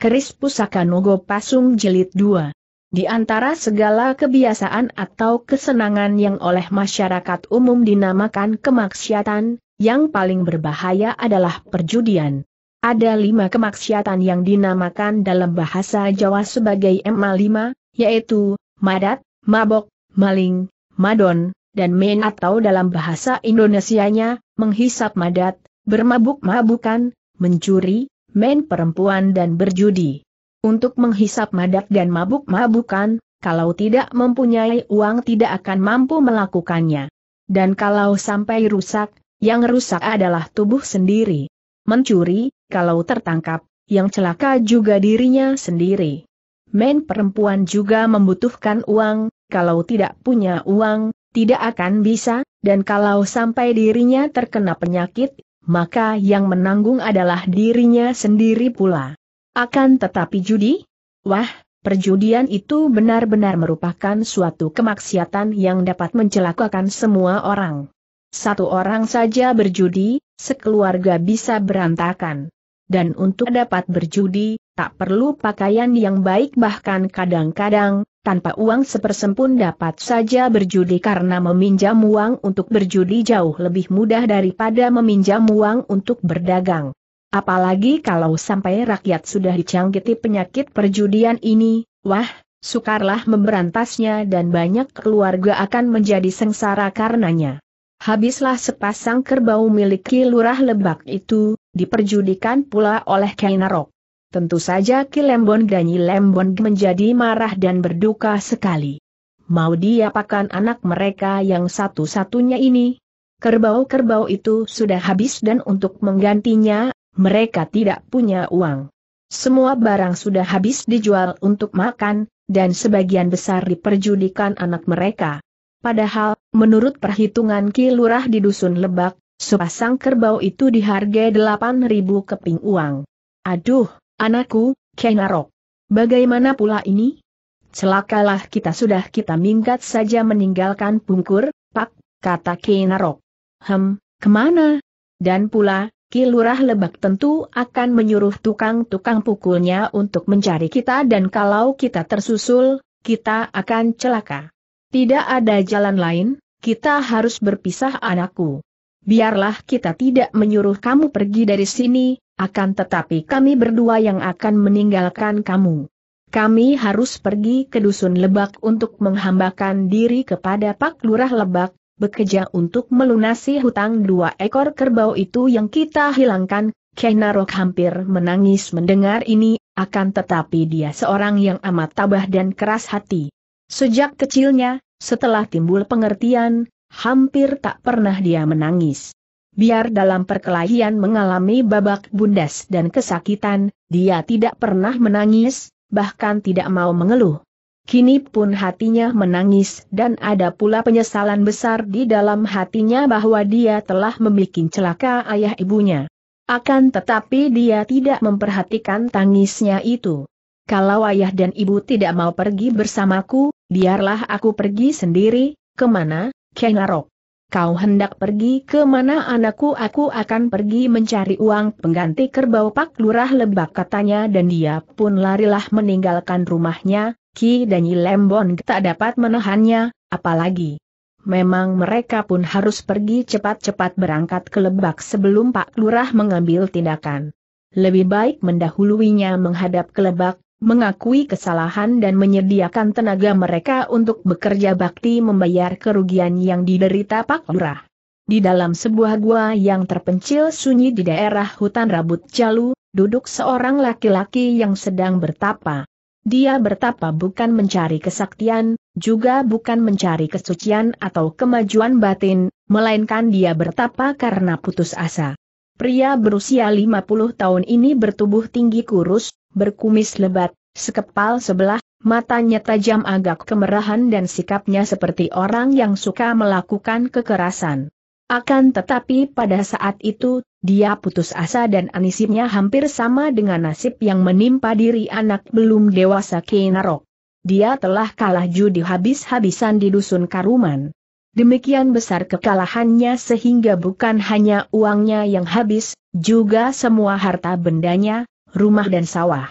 Keris Pusaka Nogo Pasung Jelit 2. Di antara segala kebiasaan atau kesenangan yang oleh masyarakat umum dinamakan kemaksiatan, yang paling berbahaya adalah perjudian. Ada lima kemaksiatan yang dinamakan dalam bahasa Jawa sebagai MA5, yaitu, madat, mabok, maling, madon, dan men atau dalam bahasa Indonesianya, menghisap madat, bermabuk-mabukan, mencuri, main perempuan dan berjudi. Untuk menghisap madat dan mabuk-mabukan, kalau tidak mempunyai uang tidak akan mampu melakukannya. Dan kalau sampai rusak, yang rusak adalah tubuh sendiri. Mencuri, kalau tertangkap, yang celaka juga dirinya sendiri. Men perempuan juga membutuhkan uang, kalau tidak punya uang, tidak akan bisa, dan kalau sampai dirinya terkena penyakit, maka yang menanggung adalah dirinya sendiri pula. Akan tetapi judi? Wah, perjudian itu benar-benar merupakan suatu kemaksiatan yang dapat mencelakakan semua orang. Satu orang saja berjudi, sekeluarga bisa berantakan. Dan untuk dapat berjudi, tak perlu pakaian yang baik bahkan kadang-kadang, tanpa uang sepersempun dapat saja berjudi karena meminjam uang untuk berjudi jauh lebih mudah daripada meminjam uang untuk berdagang. Apalagi kalau sampai rakyat sudah dicanggiti penyakit perjudian ini, wah, sukarlah memberantasnya dan banyak keluarga akan menjadi sengsara karenanya. Habislah sepasang kerbau milik lurah lebak itu, diperjudikan pula oleh Kainarok. Tentu saja Kilembon Nyi Lembon menjadi marah dan berduka sekali. Mau diapakan anak mereka yang satu-satunya ini? Kerbau-kerbau itu sudah habis dan untuk menggantinya, mereka tidak punya uang. Semua barang sudah habis dijual untuk makan, dan sebagian besar diperjudikan anak mereka. Padahal, menurut perhitungan Ki di Dusun Lebak, sepasang kerbau itu dihargai 8.000 keping uang. Aduh, Anakku, Kenarok. Bagaimana pula ini? Celakalah kita sudah kita minggat saja meninggalkan pungkur, pak, kata Kenarok. Hem, kemana? Dan pula, Kilurah Lebak tentu akan menyuruh tukang-tukang pukulnya untuk mencari kita dan kalau kita tersusul, kita akan celaka. Tidak ada jalan lain, kita harus berpisah anakku. Biarlah kita tidak menyuruh kamu pergi dari sini, akan tetapi kami berdua yang akan meninggalkan kamu. Kami harus pergi ke dusun Lebak untuk menghambakan diri kepada Pak Lurah Lebak, bekerja untuk melunasi hutang dua ekor kerbau itu yang kita hilangkan. Kenarok hampir menangis mendengar ini, akan tetapi dia seorang yang amat tabah dan keras hati. Sejak kecilnya, setelah timbul pengertian, hampir tak pernah dia menangis biar dalam perkelahian mengalami babak bundas dan kesakitan, dia tidak pernah menangis, bahkan tidak mau mengeluh. Kini pun hatinya menangis dan ada pula penyesalan besar di dalam hatinya bahwa dia telah membuat celaka ayah ibunya. Akan tetapi dia tidak memperhatikan tangisnya itu. Kalau ayah dan ibu tidak mau pergi bersamaku, biarlah aku pergi sendiri, kemana, Kenarok. Kau hendak pergi ke mana anakku aku akan pergi mencari uang pengganti kerbau pak lurah lebak katanya dan dia pun larilah meninggalkan rumahnya, Ki dan Lembon tak dapat menahannya, apalagi. Memang mereka pun harus pergi cepat-cepat berangkat ke lebak sebelum Pak Lurah mengambil tindakan. Lebih baik mendahuluinya menghadap ke lebak, mengakui kesalahan dan menyediakan tenaga mereka untuk bekerja bakti membayar kerugian yang diderita Pak Lurah. Di dalam sebuah gua yang terpencil sunyi di daerah hutan Rabut Jalu, duduk seorang laki-laki yang sedang bertapa. Dia bertapa bukan mencari kesaktian, juga bukan mencari kesucian atau kemajuan batin, melainkan dia bertapa karena putus asa. Pria berusia 50 tahun ini bertubuh tinggi kurus, berkumis lebat, sekepal sebelah, matanya tajam agak kemerahan dan sikapnya seperti orang yang suka melakukan kekerasan. Akan tetapi pada saat itu, dia putus asa dan anisipnya hampir sama dengan nasib yang menimpa diri anak belum dewasa Kenarok. Dia telah kalah judi habis-habisan di dusun Karuman. Demikian besar kekalahannya sehingga bukan hanya uangnya yang habis, juga semua harta bendanya, rumah dan sawah.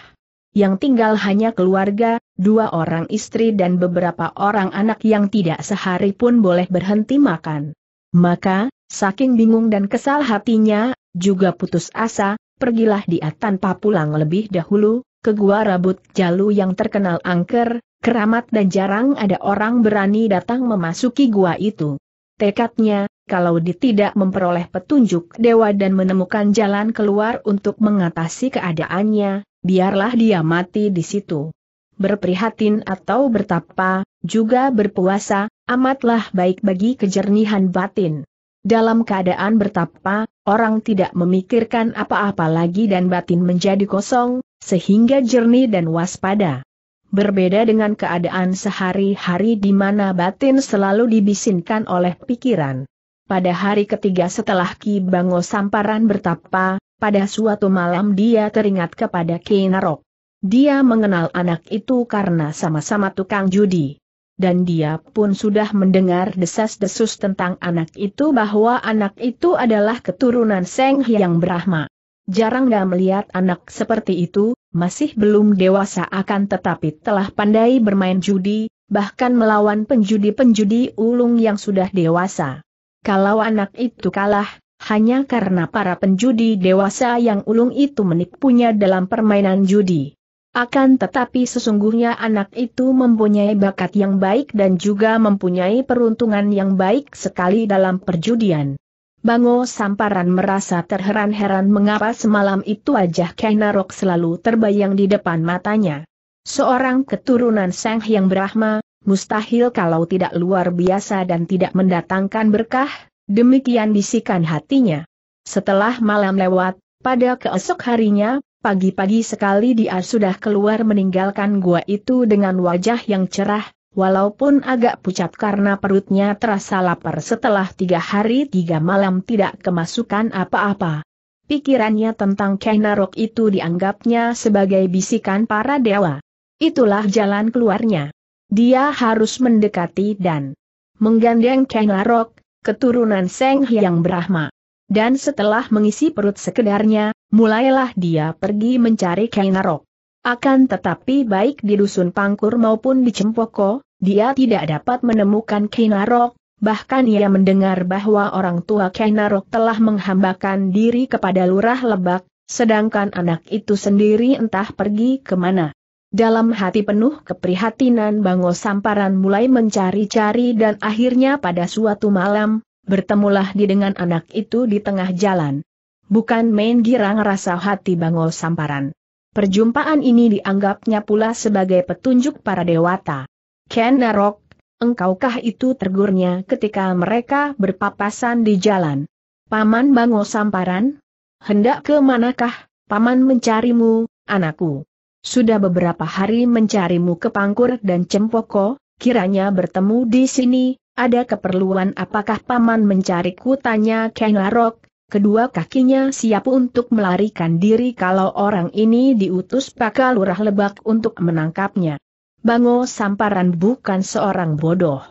Yang tinggal hanya keluarga, dua orang istri dan beberapa orang anak yang tidak sehari pun boleh berhenti makan. Maka, saking bingung dan kesal hatinya, juga putus asa, pergilah dia tanpa pulang lebih dahulu, ke gua rabut jalu yang terkenal angker, Keramat dan jarang ada orang berani datang memasuki gua itu. Tekadnya, kalau tidak memperoleh petunjuk dewa dan menemukan jalan keluar untuk mengatasi keadaannya, biarlah dia mati di situ. Berprihatin atau bertapa, juga berpuasa, amatlah baik bagi kejernihan batin. Dalam keadaan bertapa, orang tidak memikirkan apa-apa lagi dan batin menjadi kosong, sehingga jernih dan waspada. Berbeda dengan keadaan sehari-hari di mana batin selalu dibisinkan oleh pikiran. Pada hari ketiga setelah Ki Bango Samparan bertapa, pada suatu malam dia teringat kepada Ki Narok. Dia mengenal anak itu karena sama-sama tukang judi. Dan dia pun sudah mendengar desas-desus tentang anak itu bahwa anak itu adalah keturunan Seng Hyang Brahma. Jarang gak melihat anak seperti itu, masih belum dewasa akan tetapi telah pandai bermain judi, bahkan melawan penjudi-penjudi ulung yang sudah dewasa. Kalau anak itu kalah, hanya karena para penjudi dewasa yang ulung itu menipunya dalam permainan judi. Akan tetapi sesungguhnya anak itu mempunyai bakat yang baik dan juga mempunyai peruntungan yang baik sekali dalam perjudian. Bango Samparan merasa terheran-heran mengapa semalam itu wajah Kainarok selalu terbayang di depan matanya. Seorang keturunan Sang Hyang Brahma, mustahil kalau tidak luar biasa dan tidak mendatangkan berkah, demikian bisikan hatinya. Setelah malam lewat, pada keesok harinya, pagi-pagi sekali dia sudah keluar meninggalkan gua itu dengan wajah yang cerah, Walaupun agak pucat karena perutnya terasa lapar setelah tiga hari tiga malam tidak kemasukan apa-apa. Pikirannya tentang Kainarok itu dianggapnya sebagai bisikan para dewa. Itulah jalan keluarnya. Dia harus mendekati dan menggandeng Kainarok, keturunan Seng yang Brahma. Dan setelah mengisi perut sekedarnya, mulailah dia pergi mencari Kainarok. Akan tetapi baik di Dusun Pangkur maupun di Cempoko, dia tidak dapat menemukan Kinarok, bahkan ia mendengar bahwa orang tua Kinarok telah menghambakan diri kepada Lurah Lebak, sedangkan anak itu sendiri entah pergi kemana. Dalam hati penuh keprihatinan Bango Samparan mulai mencari-cari dan akhirnya pada suatu malam, bertemulah di dengan anak itu di tengah jalan. Bukan main girang rasa hati Bango Samparan. Perjumpaan ini dianggapnya pula sebagai petunjuk para dewata. Ken Narok, engkaukah itu tergurnya ketika mereka berpapasan di jalan? Paman Bango Samparan? Hendak ke manakah, Paman mencarimu, anakku? Sudah beberapa hari mencarimu ke Pangkur dan Cempoko, kiranya bertemu di sini, ada keperluan apakah Paman mencariku tanya Ken Narok, kedua kakinya siap untuk melarikan diri kalau orang ini diutus pakal lurah lebak untuk menangkapnya. Bango Samparan bukan seorang bodoh.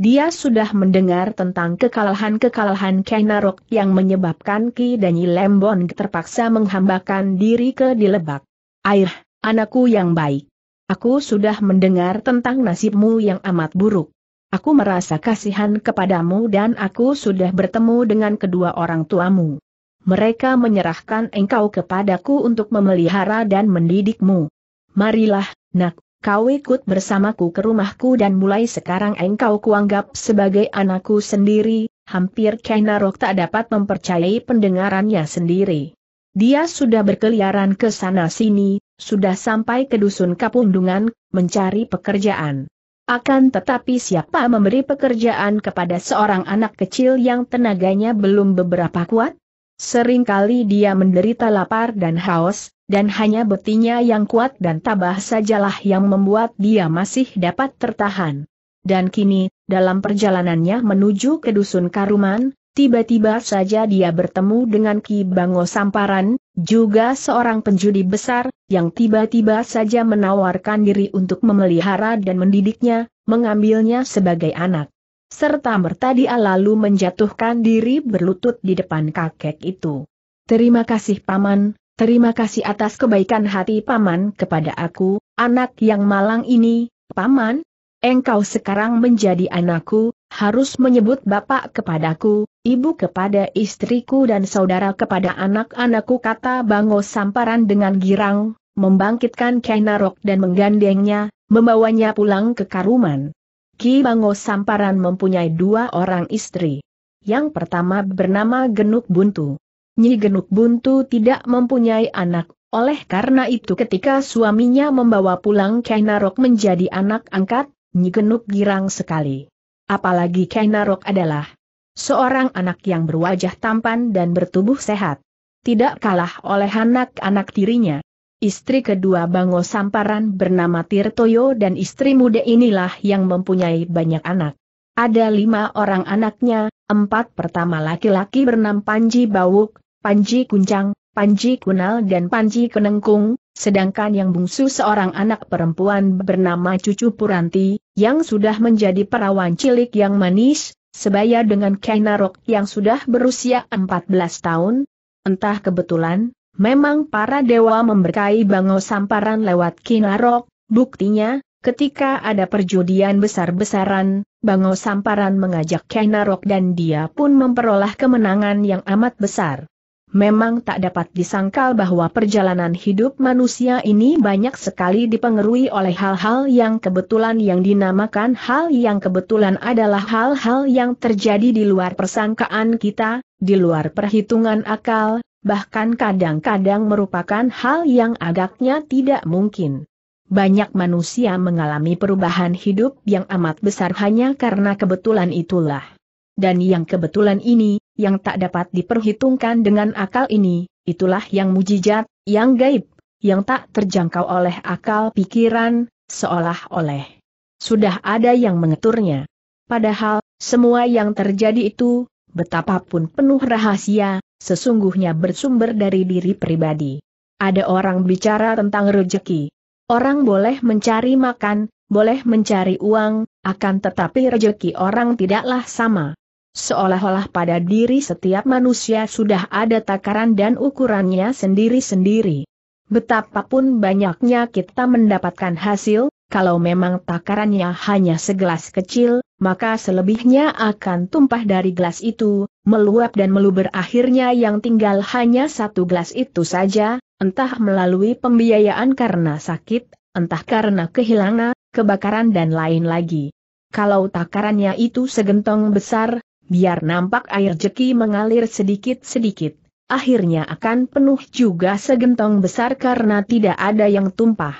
Dia sudah mendengar tentang kekalahan-kekalahan Kainarok yang menyebabkan Ki dani Lembon terpaksa menghambakan diri ke di lebak. Air, anakku yang baik. Aku sudah mendengar tentang nasibmu yang amat buruk. Aku merasa kasihan kepadamu dan aku sudah bertemu dengan kedua orang tuamu. Mereka menyerahkan engkau kepadaku untuk memelihara dan mendidikmu. Marilah, nak, kau ikut bersamaku ke rumahku dan mulai sekarang engkau kuanggap sebagai anakku sendiri, hampir Kainarok tak dapat mempercayai pendengarannya sendiri. Dia sudah berkeliaran ke sana-sini, sudah sampai ke dusun Kapundungan, mencari pekerjaan. Akan tetapi siapa memberi pekerjaan kepada seorang anak kecil yang tenaganya belum beberapa kuat? Seringkali dia menderita lapar dan haus, dan hanya betinya yang kuat dan tabah sajalah yang membuat dia masih dapat tertahan. Dan kini, dalam perjalanannya menuju ke Dusun Karuman, Tiba-tiba saja dia bertemu dengan Ki Bango Samparan, juga seorang penjudi besar, yang tiba-tiba saja menawarkan diri untuk memelihara dan mendidiknya, mengambilnya sebagai anak. Serta merta dia lalu menjatuhkan diri berlutut di depan kakek itu. Terima kasih Paman, terima kasih atas kebaikan hati Paman kepada aku, anak yang malang ini, Paman. Engkau sekarang menjadi anakku, harus menyebut bapak kepadaku, ibu kepada istriku dan saudara kepada anak-anakku kata Bango Samparan dengan girang, membangkitkan Kainarok dan menggandengnya, membawanya pulang ke Karuman. Ki Bango Samparan mempunyai dua orang istri. Yang pertama bernama Genuk Buntu. Nyi Genuk Buntu tidak mempunyai anak, oleh karena itu ketika suaminya membawa pulang Kainarok menjadi anak angkat, Nyi Genuk girang sekali. Apalagi Kainarok adalah seorang anak yang berwajah tampan dan bertubuh sehat. Tidak kalah oleh anak-anak tirinya. Istri kedua Bango Samparan bernama Tirtoyo dan istri muda inilah yang mempunyai banyak anak. Ada lima orang anaknya, empat pertama laki-laki bernama Panji Bawuk, Panji Kuncang, Panji Kunal dan Panji Kenengkung, sedangkan yang bungsu seorang anak perempuan bernama Cucu Puranti, yang sudah menjadi perawan cilik yang manis, sebaya dengan Kainarok yang sudah berusia 14 tahun? Entah kebetulan, memang para dewa memberkai bangau Samparan lewat Kinarok, buktinya, ketika ada perjudian besar-besaran, bangau Samparan mengajak Kainarok dan dia pun memperoleh kemenangan yang amat besar. Memang tak dapat disangkal bahwa perjalanan hidup manusia ini banyak sekali dipengaruhi oleh hal-hal yang kebetulan yang dinamakan hal yang kebetulan adalah hal-hal yang terjadi di luar persangkaan kita, di luar perhitungan akal, bahkan kadang-kadang merupakan hal yang agaknya tidak mungkin. Banyak manusia mengalami perubahan hidup yang amat besar hanya karena kebetulan itulah. Dan yang kebetulan ini, yang tak dapat diperhitungkan dengan akal ini, itulah yang mujizat, yang gaib, yang tak terjangkau oleh akal pikiran, seolah-olah sudah ada yang mengeturnya. Padahal, semua yang terjadi itu, betapapun penuh rahasia, sesungguhnya bersumber dari diri pribadi. Ada orang bicara tentang rejeki. Orang boleh mencari makan, boleh mencari uang, akan tetapi rejeki orang tidaklah sama. Seolah-olah pada diri setiap manusia sudah ada takaran dan ukurannya sendiri-sendiri. Betapapun banyaknya kita mendapatkan hasil, kalau memang takarannya hanya segelas kecil, maka selebihnya akan tumpah dari gelas itu, meluap dan meluber akhirnya yang tinggal hanya satu gelas itu saja, entah melalui pembiayaan karena sakit, entah karena kehilangan, kebakaran dan lain lagi. Kalau takarannya itu segentong besar, Biar nampak air jeki mengalir sedikit-sedikit. Akhirnya akan penuh juga segentong besar karena tidak ada yang tumpah.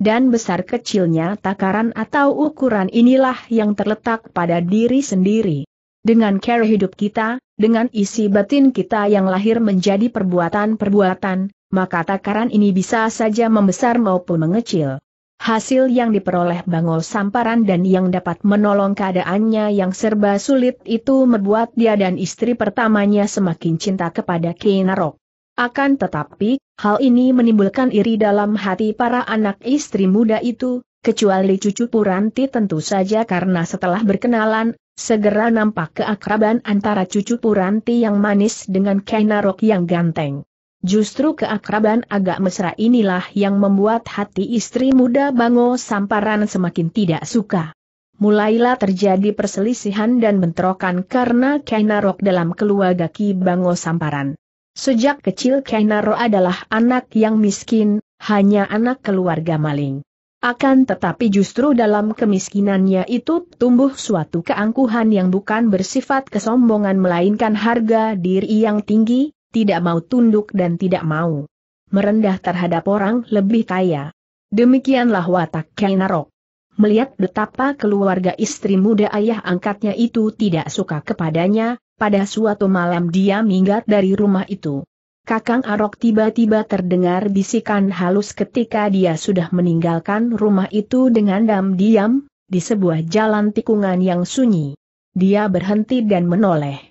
Dan besar kecilnya takaran atau ukuran inilah yang terletak pada diri sendiri. Dengan cara hidup kita, dengan isi batin kita yang lahir menjadi perbuatan-perbuatan, maka takaran ini bisa saja membesar maupun mengecil. Hasil yang diperoleh Bangol Samparan dan yang dapat menolong keadaannya yang serba sulit itu membuat dia dan istri pertamanya semakin cinta kepada Kinarok. Akan tetapi, hal ini menimbulkan iri dalam hati para anak istri muda itu, kecuali cucu Puranti tentu saja karena setelah berkenalan, segera nampak keakraban antara cucu Puranti yang manis dengan Kinarok yang ganteng. Justru keakraban agak mesra inilah yang membuat hati istri muda Bango Samparan semakin tidak suka. Mulailah terjadi perselisihan dan bentrokan karena Kainarok dalam keluarga Ki Bango Samparan. Sejak kecil Kainarok adalah anak yang miskin, hanya anak keluarga maling. Akan tetapi justru dalam kemiskinannya itu tumbuh suatu keangkuhan yang bukan bersifat kesombongan melainkan harga diri yang tinggi, tidak mau tunduk dan tidak mau merendah terhadap orang lebih kaya. Demikianlah watak Kainarok. Melihat betapa keluarga istri muda ayah angkatnya itu tidak suka kepadanya, pada suatu malam dia minggat dari rumah itu. Kakang Arok tiba-tiba terdengar bisikan halus ketika dia sudah meninggalkan rumah itu dengan dam-diam, di sebuah jalan tikungan yang sunyi. Dia berhenti dan menoleh.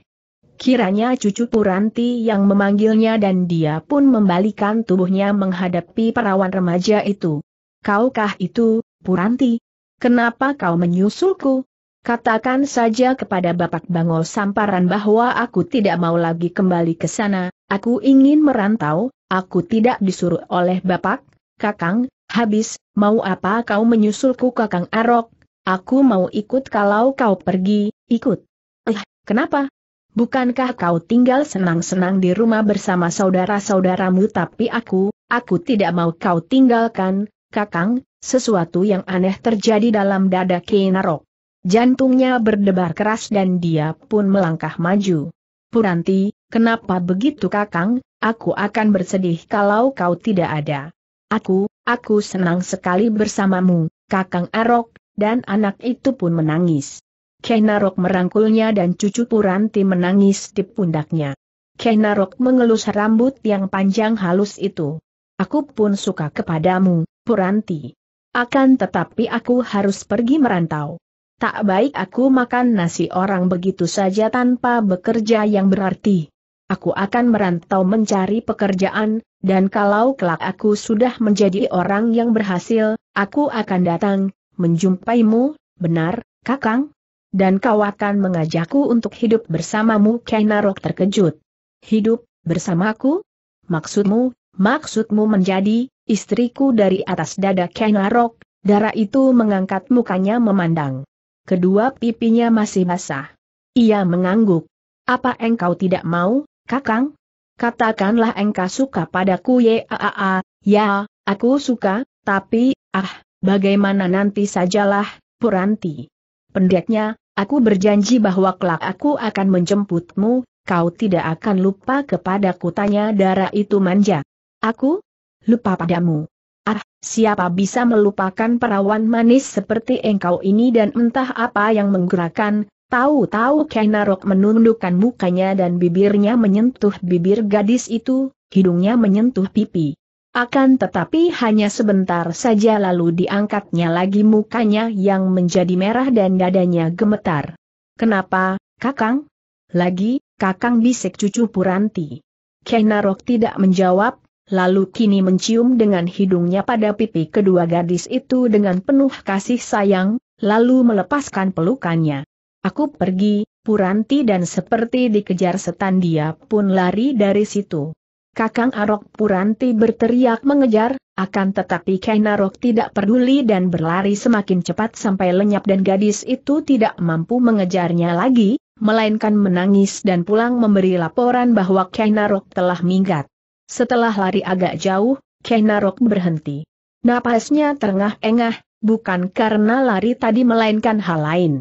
Kiranya cucu Puranti yang memanggilnya dan dia pun membalikan tubuhnya menghadapi perawan remaja itu. Kaukah itu, Puranti? Kenapa kau menyusulku? Katakan saja kepada Bapak Bangol Samparan bahwa aku tidak mau lagi kembali ke sana, aku ingin merantau, aku tidak disuruh oleh Bapak, Kakang, habis, mau apa kau menyusulku Kakang Arok, aku mau ikut kalau kau pergi, ikut. Eh, kenapa? bukankah kau tinggal senang-senang di rumah bersama saudara-saudaramu tapi aku, aku tidak mau kau tinggalkan, kakang, sesuatu yang aneh terjadi dalam dada Kinarok. Jantungnya berdebar keras dan dia pun melangkah maju. Puranti, kenapa begitu kakang, aku akan bersedih kalau kau tidak ada. Aku, aku senang sekali bersamamu, kakang Arok, dan anak itu pun menangis. Kenarok merangkulnya dan cucu Puranti menangis di pundaknya. Kenarok mengelus rambut yang panjang halus itu. Aku pun suka kepadamu, Puranti. Akan tetapi aku harus pergi merantau. Tak baik aku makan nasi orang begitu saja tanpa bekerja yang berarti. Aku akan merantau mencari pekerjaan, dan kalau kelak aku sudah menjadi orang yang berhasil, aku akan datang, menjumpaimu, benar, kakang? Dan kau akan mengajakku untuk hidup bersamamu Kainarok terkejut. Hidup, bersamaku? Maksudmu, maksudmu menjadi, istriku dari atas dada Kainarok, darah itu mengangkat mukanya memandang. Kedua pipinya masih basah. Ia mengangguk. Apa engkau tidak mau, kakang? Katakanlah engkau suka padaku ya, ya, aku suka, tapi, ah, bagaimana nanti sajalah, Puranti. Pendeknya, aku berjanji bahwa kelak aku akan menjemputmu, kau tidak akan lupa kepada kutanya darah itu manja. Aku? Lupa padamu. Ah, siapa bisa melupakan perawan manis seperti engkau ini dan entah apa yang menggerakkan, tahu-tahu Kainarok menundukkan mukanya dan bibirnya menyentuh bibir gadis itu, hidungnya menyentuh pipi. Akan tetapi hanya sebentar saja lalu diangkatnya lagi mukanya yang menjadi merah dan dadanya gemetar. Kenapa, Kakang? Lagi, Kakang bisik cucu Puranti. Kenarok tidak menjawab, lalu kini mencium dengan hidungnya pada pipi kedua gadis itu dengan penuh kasih sayang, lalu melepaskan pelukannya. Aku pergi, Puranti dan seperti dikejar setan dia pun lari dari situ. Kakang Arok Puranti berteriak mengejar, akan tetapi Arok tidak peduli dan berlari semakin cepat sampai lenyap dan gadis itu tidak mampu mengejarnya lagi, melainkan menangis dan pulang memberi laporan bahwa Arok telah minggat. Setelah lari agak jauh, Arok berhenti. Napasnya terengah-engah, bukan karena lari tadi melainkan hal lain.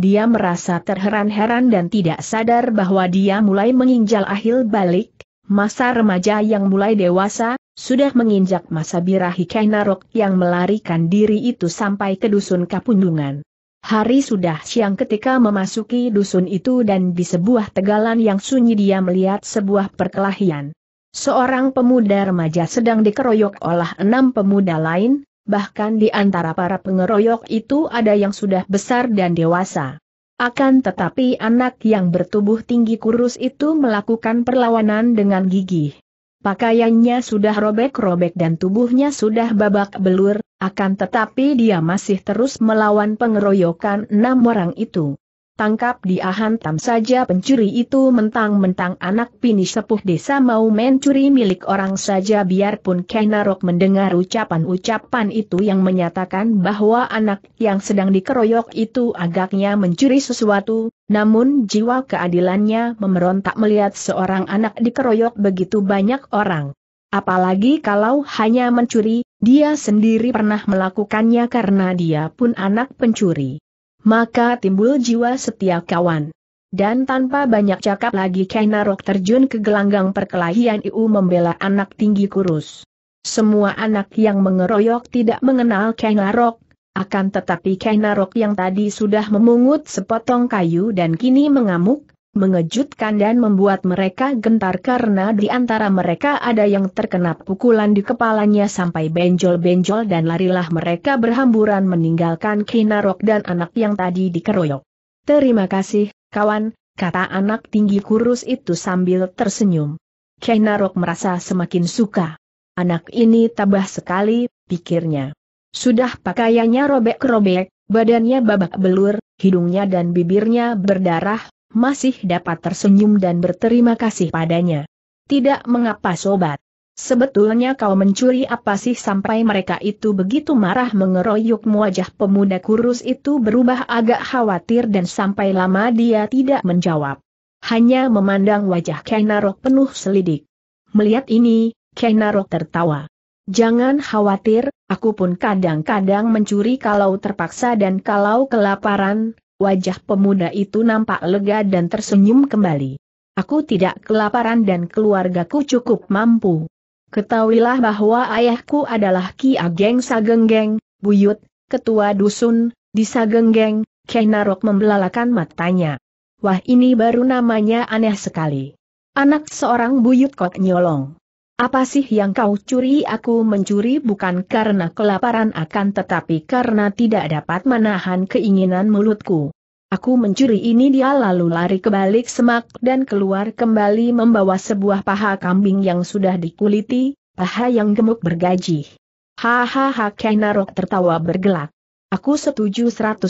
Dia merasa terheran-heran dan tidak sadar bahwa dia mulai menginjal ahil balik, masa remaja yang mulai dewasa, sudah menginjak masa birahi Kainarok yang melarikan diri itu sampai ke dusun Kapundungan. Hari sudah siang ketika memasuki dusun itu dan di sebuah tegalan yang sunyi dia melihat sebuah perkelahian. Seorang pemuda remaja sedang dikeroyok oleh enam pemuda lain, bahkan di antara para pengeroyok itu ada yang sudah besar dan dewasa. Akan tetapi anak yang bertubuh tinggi kurus itu melakukan perlawanan dengan gigih. Pakaiannya sudah robek-robek dan tubuhnya sudah babak belur, akan tetapi dia masih terus melawan pengeroyokan enam orang itu. Tangkap dia hantam saja pencuri itu mentang-mentang anak pini sepuh desa mau mencuri milik orang saja biarpun Kenarok mendengar ucapan-ucapan itu yang menyatakan bahwa anak yang sedang dikeroyok itu agaknya mencuri sesuatu, namun jiwa keadilannya memberontak melihat seorang anak dikeroyok begitu banyak orang. Apalagi kalau hanya mencuri, dia sendiri pernah melakukannya karena dia pun anak pencuri maka timbul jiwa setia kawan. Dan tanpa banyak cakap lagi Kainarok terjun ke gelanggang perkelahian IU membela anak tinggi kurus. Semua anak yang mengeroyok tidak mengenal Kainarok. akan tetapi Kainarok yang tadi sudah memungut sepotong kayu dan kini mengamuk, mengejutkan dan membuat mereka gentar karena di antara mereka ada yang terkena pukulan di kepalanya sampai benjol-benjol dan larilah mereka berhamburan meninggalkan Kinarok dan anak yang tadi dikeroyok. Terima kasih, kawan, kata anak tinggi kurus itu sambil tersenyum. Kinarok merasa semakin suka. Anak ini tabah sekali, pikirnya. Sudah pakaiannya robek-robek, badannya babak belur, hidungnya dan bibirnya berdarah, masih dapat tersenyum dan berterima kasih padanya. Tidak mengapa sobat. Sebetulnya kau mencuri apa sih sampai mereka itu begitu marah mengeroyok wajah pemuda kurus itu berubah agak khawatir dan sampai lama dia tidak menjawab. Hanya memandang wajah Kainarok penuh selidik. Melihat ini, Kainarok tertawa. Jangan khawatir, aku pun kadang-kadang mencuri kalau terpaksa dan kalau kelaparan, Wajah pemuda itu nampak lega dan tersenyum kembali. Aku tidak kelaparan dan keluargaku cukup mampu. Ketahuilah bahwa ayahku adalah Ki Ageng Sagenggeng, Buyut, Ketua Dusun, di Sagenggeng, Kenarok membelalakan matanya. Wah ini baru namanya aneh sekali. Anak seorang buyut kok nyolong. Apa sih yang kau curi? Aku mencuri bukan karena kelaparan akan tetapi karena tidak dapat menahan keinginan mulutku. Aku mencuri ini dia lalu lari ke balik semak dan keluar kembali membawa sebuah paha kambing yang sudah dikuliti, paha yang gemuk bergaji. Hahaha Kainarok tertawa bergelak. Aku setuju 100%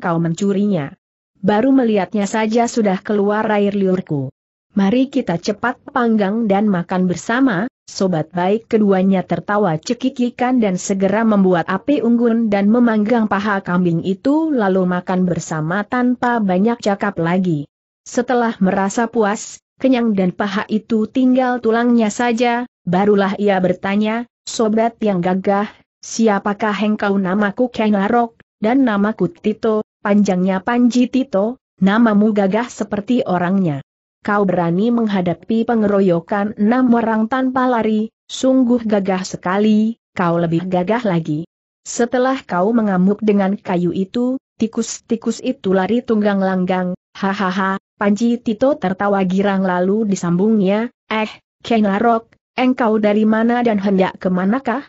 kau mencurinya. Baru melihatnya saja sudah keluar air liurku mari kita cepat panggang dan makan bersama, sobat baik keduanya tertawa cekikikan dan segera membuat api unggun dan memanggang paha kambing itu lalu makan bersama tanpa banyak cakap lagi. Setelah merasa puas, kenyang dan paha itu tinggal tulangnya saja, barulah ia bertanya, sobat yang gagah, siapakah engkau namaku Kengarok dan namaku Tito, panjangnya Panji Tito, namamu gagah seperti orangnya kau berani menghadapi pengeroyokan enam orang tanpa lari, sungguh gagah sekali, kau lebih gagah lagi. Setelah kau mengamuk dengan kayu itu, tikus-tikus itu lari tunggang langgang, hahaha, Panji Tito tertawa girang lalu disambungnya, eh, Kenarok, engkau dari mana dan hendak kemanakah?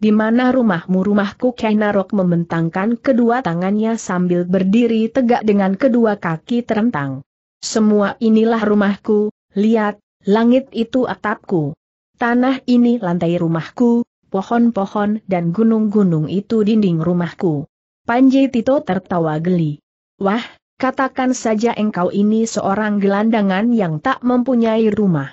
Di mana rumahmu rumahku Kenarok membentangkan kedua tangannya sambil berdiri tegak dengan kedua kaki terentang. Semua inilah rumahku, lihat, langit itu atapku. Tanah ini lantai rumahku, pohon-pohon dan gunung-gunung itu dinding rumahku. Panji Tito tertawa geli. Wah, katakan saja engkau ini seorang gelandangan yang tak mempunyai rumah.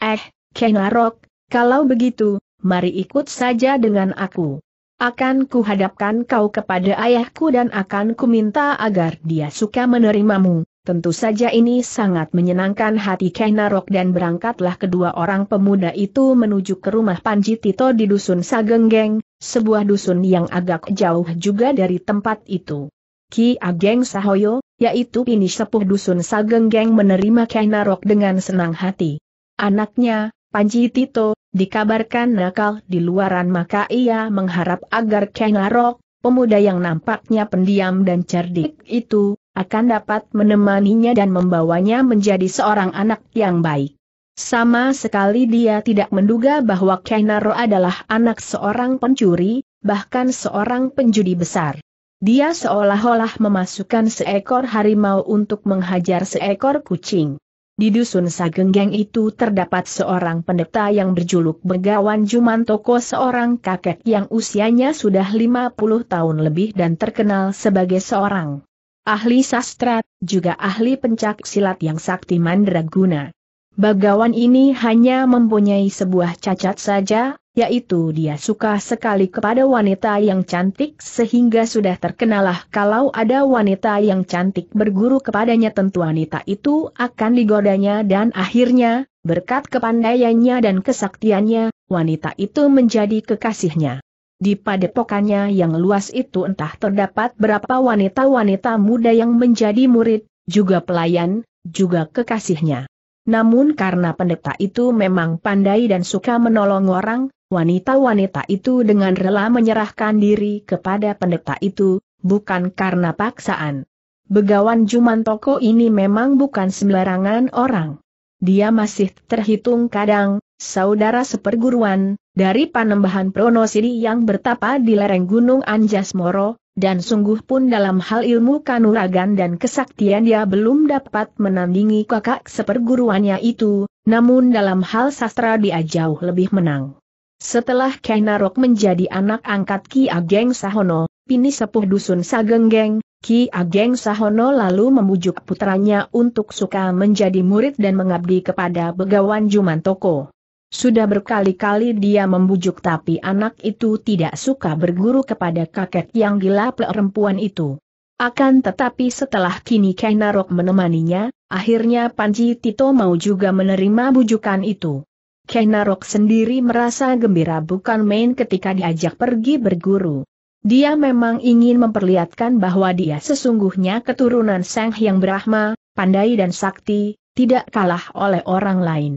Eh, Kenarok, kalau begitu, mari ikut saja dengan aku. Akan kuhadapkan kau kepada ayahku dan akan ku minta agar dia suka menerimamu. Tentu saja ini sangat menyenangkan hati Kainarok dan berangkatlah kedua orang pemuda itu menuju ke rumah Panji Tito di dusun Sagenggeng, sebuah dusun yang agak jauh juga dari tempat itu. Ki Ageng Sahoyo, yaitu ini sepuh dusun Sagenggeng menerima Kainarok dengan senang hati. Anaknya, Panji Tito, dikabarkan nakal di luaran maka ia mengharap agar Kainarok, pemuda yang nampaknya pendiam dan cerdik itu, akan dapat menemaninya dan membawanya menjadi seorang anak yang baik. Sama sekali dia tidak menduga bahwa Kainaro adalah anak seorang pencuri, bahkan seorang penjudi besar. Dia seolah-olah memasukkan seekor harimau untuk menghajar seekor kucing. Di dusun Sagenggeng itu terdapat seorang pendeta yang berjuluk Begawan Jumantoko seorang kakek yang usianya sudah 50 tahun lebih dan terkenal sebagai seorang ahli sastra, juga ahli pencak silat yang sakti mandraguna. Bagawan ini hanya mempunyai sebuah cacat saja, yaitu dia suka sekali kepada wanita yang cantik sehingga sudah terkenalah kalau ada wanita yang cantik berguru kepadanya tentu wanita itu akan digodanya dan akhirnya, berkat kepandaiannya dan kesaktiannya, wanita itu menjadi kekasihnya. Di padepokannya yang luas itu entah terdapat berapa wanita-wanita muda yang menjadi murid, juga pelayan, juga kekasihnya. Namun karena pendeta itu memang pandai dan suka menolong orang, wanita-wanita itu dengan rela menyerahkan diri kepada pendeta itu, bukan karena paksaan. Begawan Juman Toko ini memang bukan sembarangan orang. Dia masih terhitung kadang, saudara seperguruan, dari panembahan Pronosiri yang bertapa di lereng Gunung Anjas Moro, dan sungguh pun dalam hal ilmu kanuragan dan kesaktian dia belum dapat menandingi kakak seperguruannya itu, namun dalam hal sastra dia jauh lebih menang. Setelah Kainarok menjadi anak angkat Ki Ageng Sahono, Pini sepuh dusun Sagenggeng, Ki Ageng Sahono lalu memujuk putranya untuk suka menjadi murid dan mengabdi kepada Begawan Jumantoko. Sudah berkali-kali dia membujuk tapi anak itu tidak suka berguru kepada kakek yang gila perempuan itu. Akan tetapi setelah kini Kainarok menemaninya, akhirnya Panji Tito mau juga menerima bujukan itu. Kainarok sendiri merasa gembira bukan main ketika diajak pergi berguru. Dia memang ingin memperlihatkan bahwa dia sesungguhnya keturunan Sang Hyang Brahma, pandai dan sakti, tidak kalah oleh orang lain.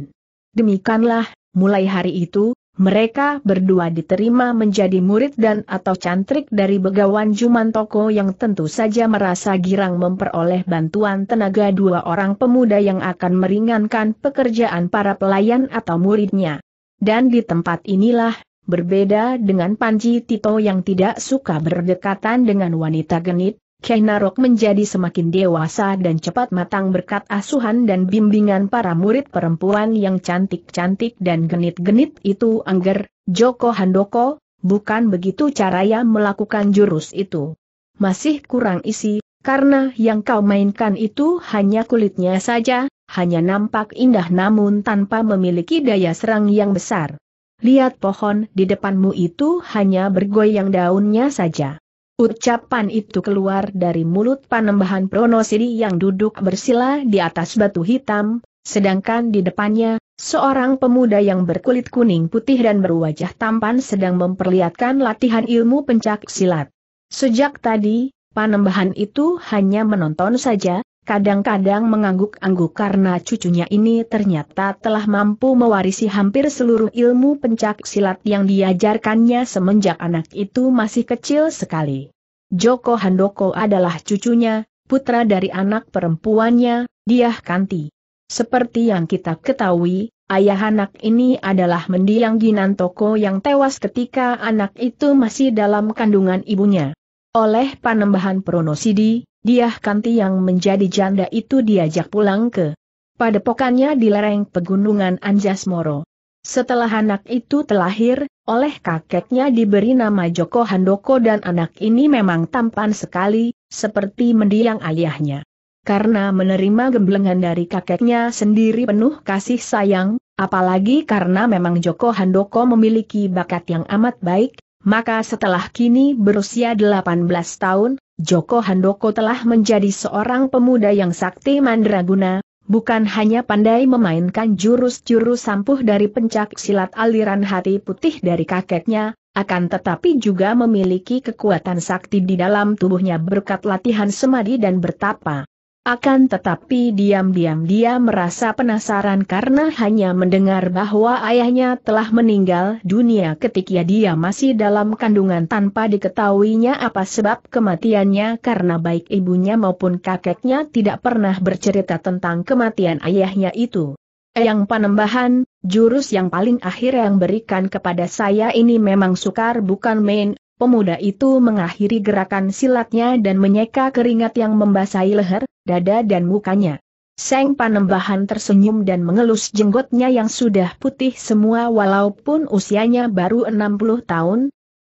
Demikianlah, mulai hari itu, mereka berdua diterima menjadi murid dan atau cantrik dari Begawan Jumantoko yang tentu saja merasa girang memperoleh bantuan tenaga dua orang pemuda yang akan meringankan pekerjaan para pelayan atau muridnya. Dan di tempat inilah, berbeda dengan Panji Tito yang tidak suka berdekatan dengan wanita genit, Kiai menjadi semakin dewasa dan cepat matang berkat asuhan dan bimbingan para murid perempuan yang cantik-cantik dan genit-genit itu Angger, Joko Handoko, bukan begitu cara yang melakukan jurus itu. Masih kurang isi, karena yang kau mainkan itu hanya kulitnya saja, hanya nampak indah namun tanpa memiliki daya serang yang besar. Lihat pohon di depanmu itu hanya bergoyang daunnya saja. Ucapan itu keluar dari mulut panembahan pronosiri yang duduk bersila di atas batu hitam, sedangkan di depannya, seorang pemuda yang berkulit kuning putih dan berwajah tampan sedang memperlihatkan latihan ilmu pencak silat. Sejak tadi, panembahan itu hanya menonton saja, kadang-kadang mengangguk-angguk karena cucunya ini ternyata telah mampu mewarisi hampir seluruh ilmu pencak silat yang diajarkannya semenjak anak itu masih kecil sekali. Joko Handoko adalah cucunya, putra dari anak perempuannya, Diah Kanti. Seperti yang kita ketahui, ayah anak ini adalah mendiang Ginantoko yang tewas ketika anak itu masih dalam kandungan ibunya. Oleh panembahan Pronosidi, dia Kanti yang menjadi janda itu diajak pulang ke padepokannya di lereng pegunungan Anjas Moro. Setelah anak itu terlahir, oleh kakeknya diberi nama Joko Handoko dan anak ini memang tampan sekali, seperti mendiang ayahnya. Karena menerima gemblengan dari kakeknya sendiri penuh kasih sayang, apalagi karena memang Joko Handoko memiliki bakat yang amat baik, maka setelah kini berusia 18 tahun, Joko Handoko telah menjadi seorang pemuda yang sakti mandraguna, bukan hanya pandai memainkan jurus-jurus sampuh dari pencak silat aliran hati putih dari kakeknya, akan tetapi juga memiliki kekuatan sakti di dalam tubuhnya berkat latihan semadi dan bertapa. Akan tetapi diam-diam dia merasa penasaran karena hanya mendengar bahwa ayahnya telah meninggal dunia ketika dia masih dalam kandungan tanpa diketahuinya apa sebab kematiannya karena baik ibunya maupun kakeknya tidak pernah bercerita tentang kematian ayahnya itu. Yang panembahan, jurus yang paling akhir yang berikan kepada saya ini memang sukar bukan main, Pemuda itu mengakhiri gerakan silatnya dan menyeka keringat yang membasahi leher, dada dan mukanya. Seng Panembahan tersenyum dan mengelus jenggotnya yang sudah putih semua walaupun usianya baru 60 tahun.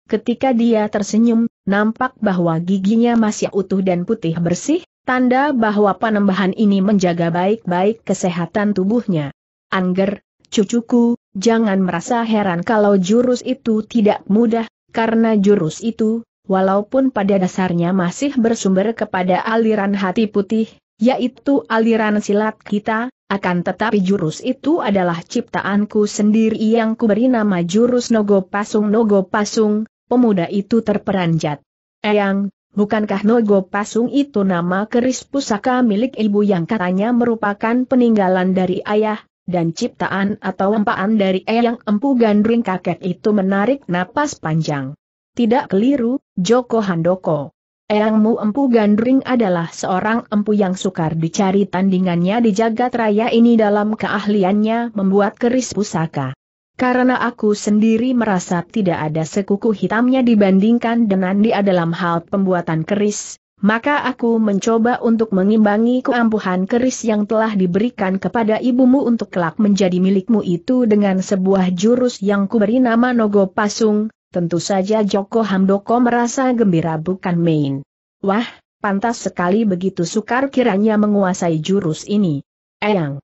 Ketika dia tersenyum, nampak bahwa giginya masih utuh dan putih bersih, tanda bahwa Panembahan ini menjaga baik-baik kesehatan tubuhnya. Angger, cucuku, jangan merasa heran kalau jurus itu tidak mudah, karena jurus itu walaupun pada dasarnya masih bersumber kepada aliran hati putih, yaitu aliran silat kita, akan tetapi jurus itu adalah ciptaanku sendiri yang kuberi nama jurus Nogo Pasung Nogo Pasung, pemuda itu terperanjat. Eyang, Bukankah Nogo Pasung itu nama keris pusaka milik ibu yang katanya merupakan peninggalan dari ayah, dan ciptaan atau empaan dari eyang empu gandring kakek itu menarik napas panjang. Tidak keliru, Joko Handoko. Eyangmu Empu Gandring adalah seorang empu yang sukar dicari tandingannya di jagat raya ini dalam keahliannya membuat keris pusaka. Karena aku sendiri merasa tidak ada sekuku hitamnya dibandingkan dengan dia dalam hal pembuatan keris, maka aku mencoba untuk mengimbangi keampuhan keris yang telah diberikan kepada ibumu untuk kelak menjadi milikmu itu dengan sebuah jurus yang kuberi nama Nogo Pasung, Tentu saja Joko Hamdoko merasa gembira bukan main. Wah, pantas sekali begitu sukar kiranya menguasai jurus ini. Eyang.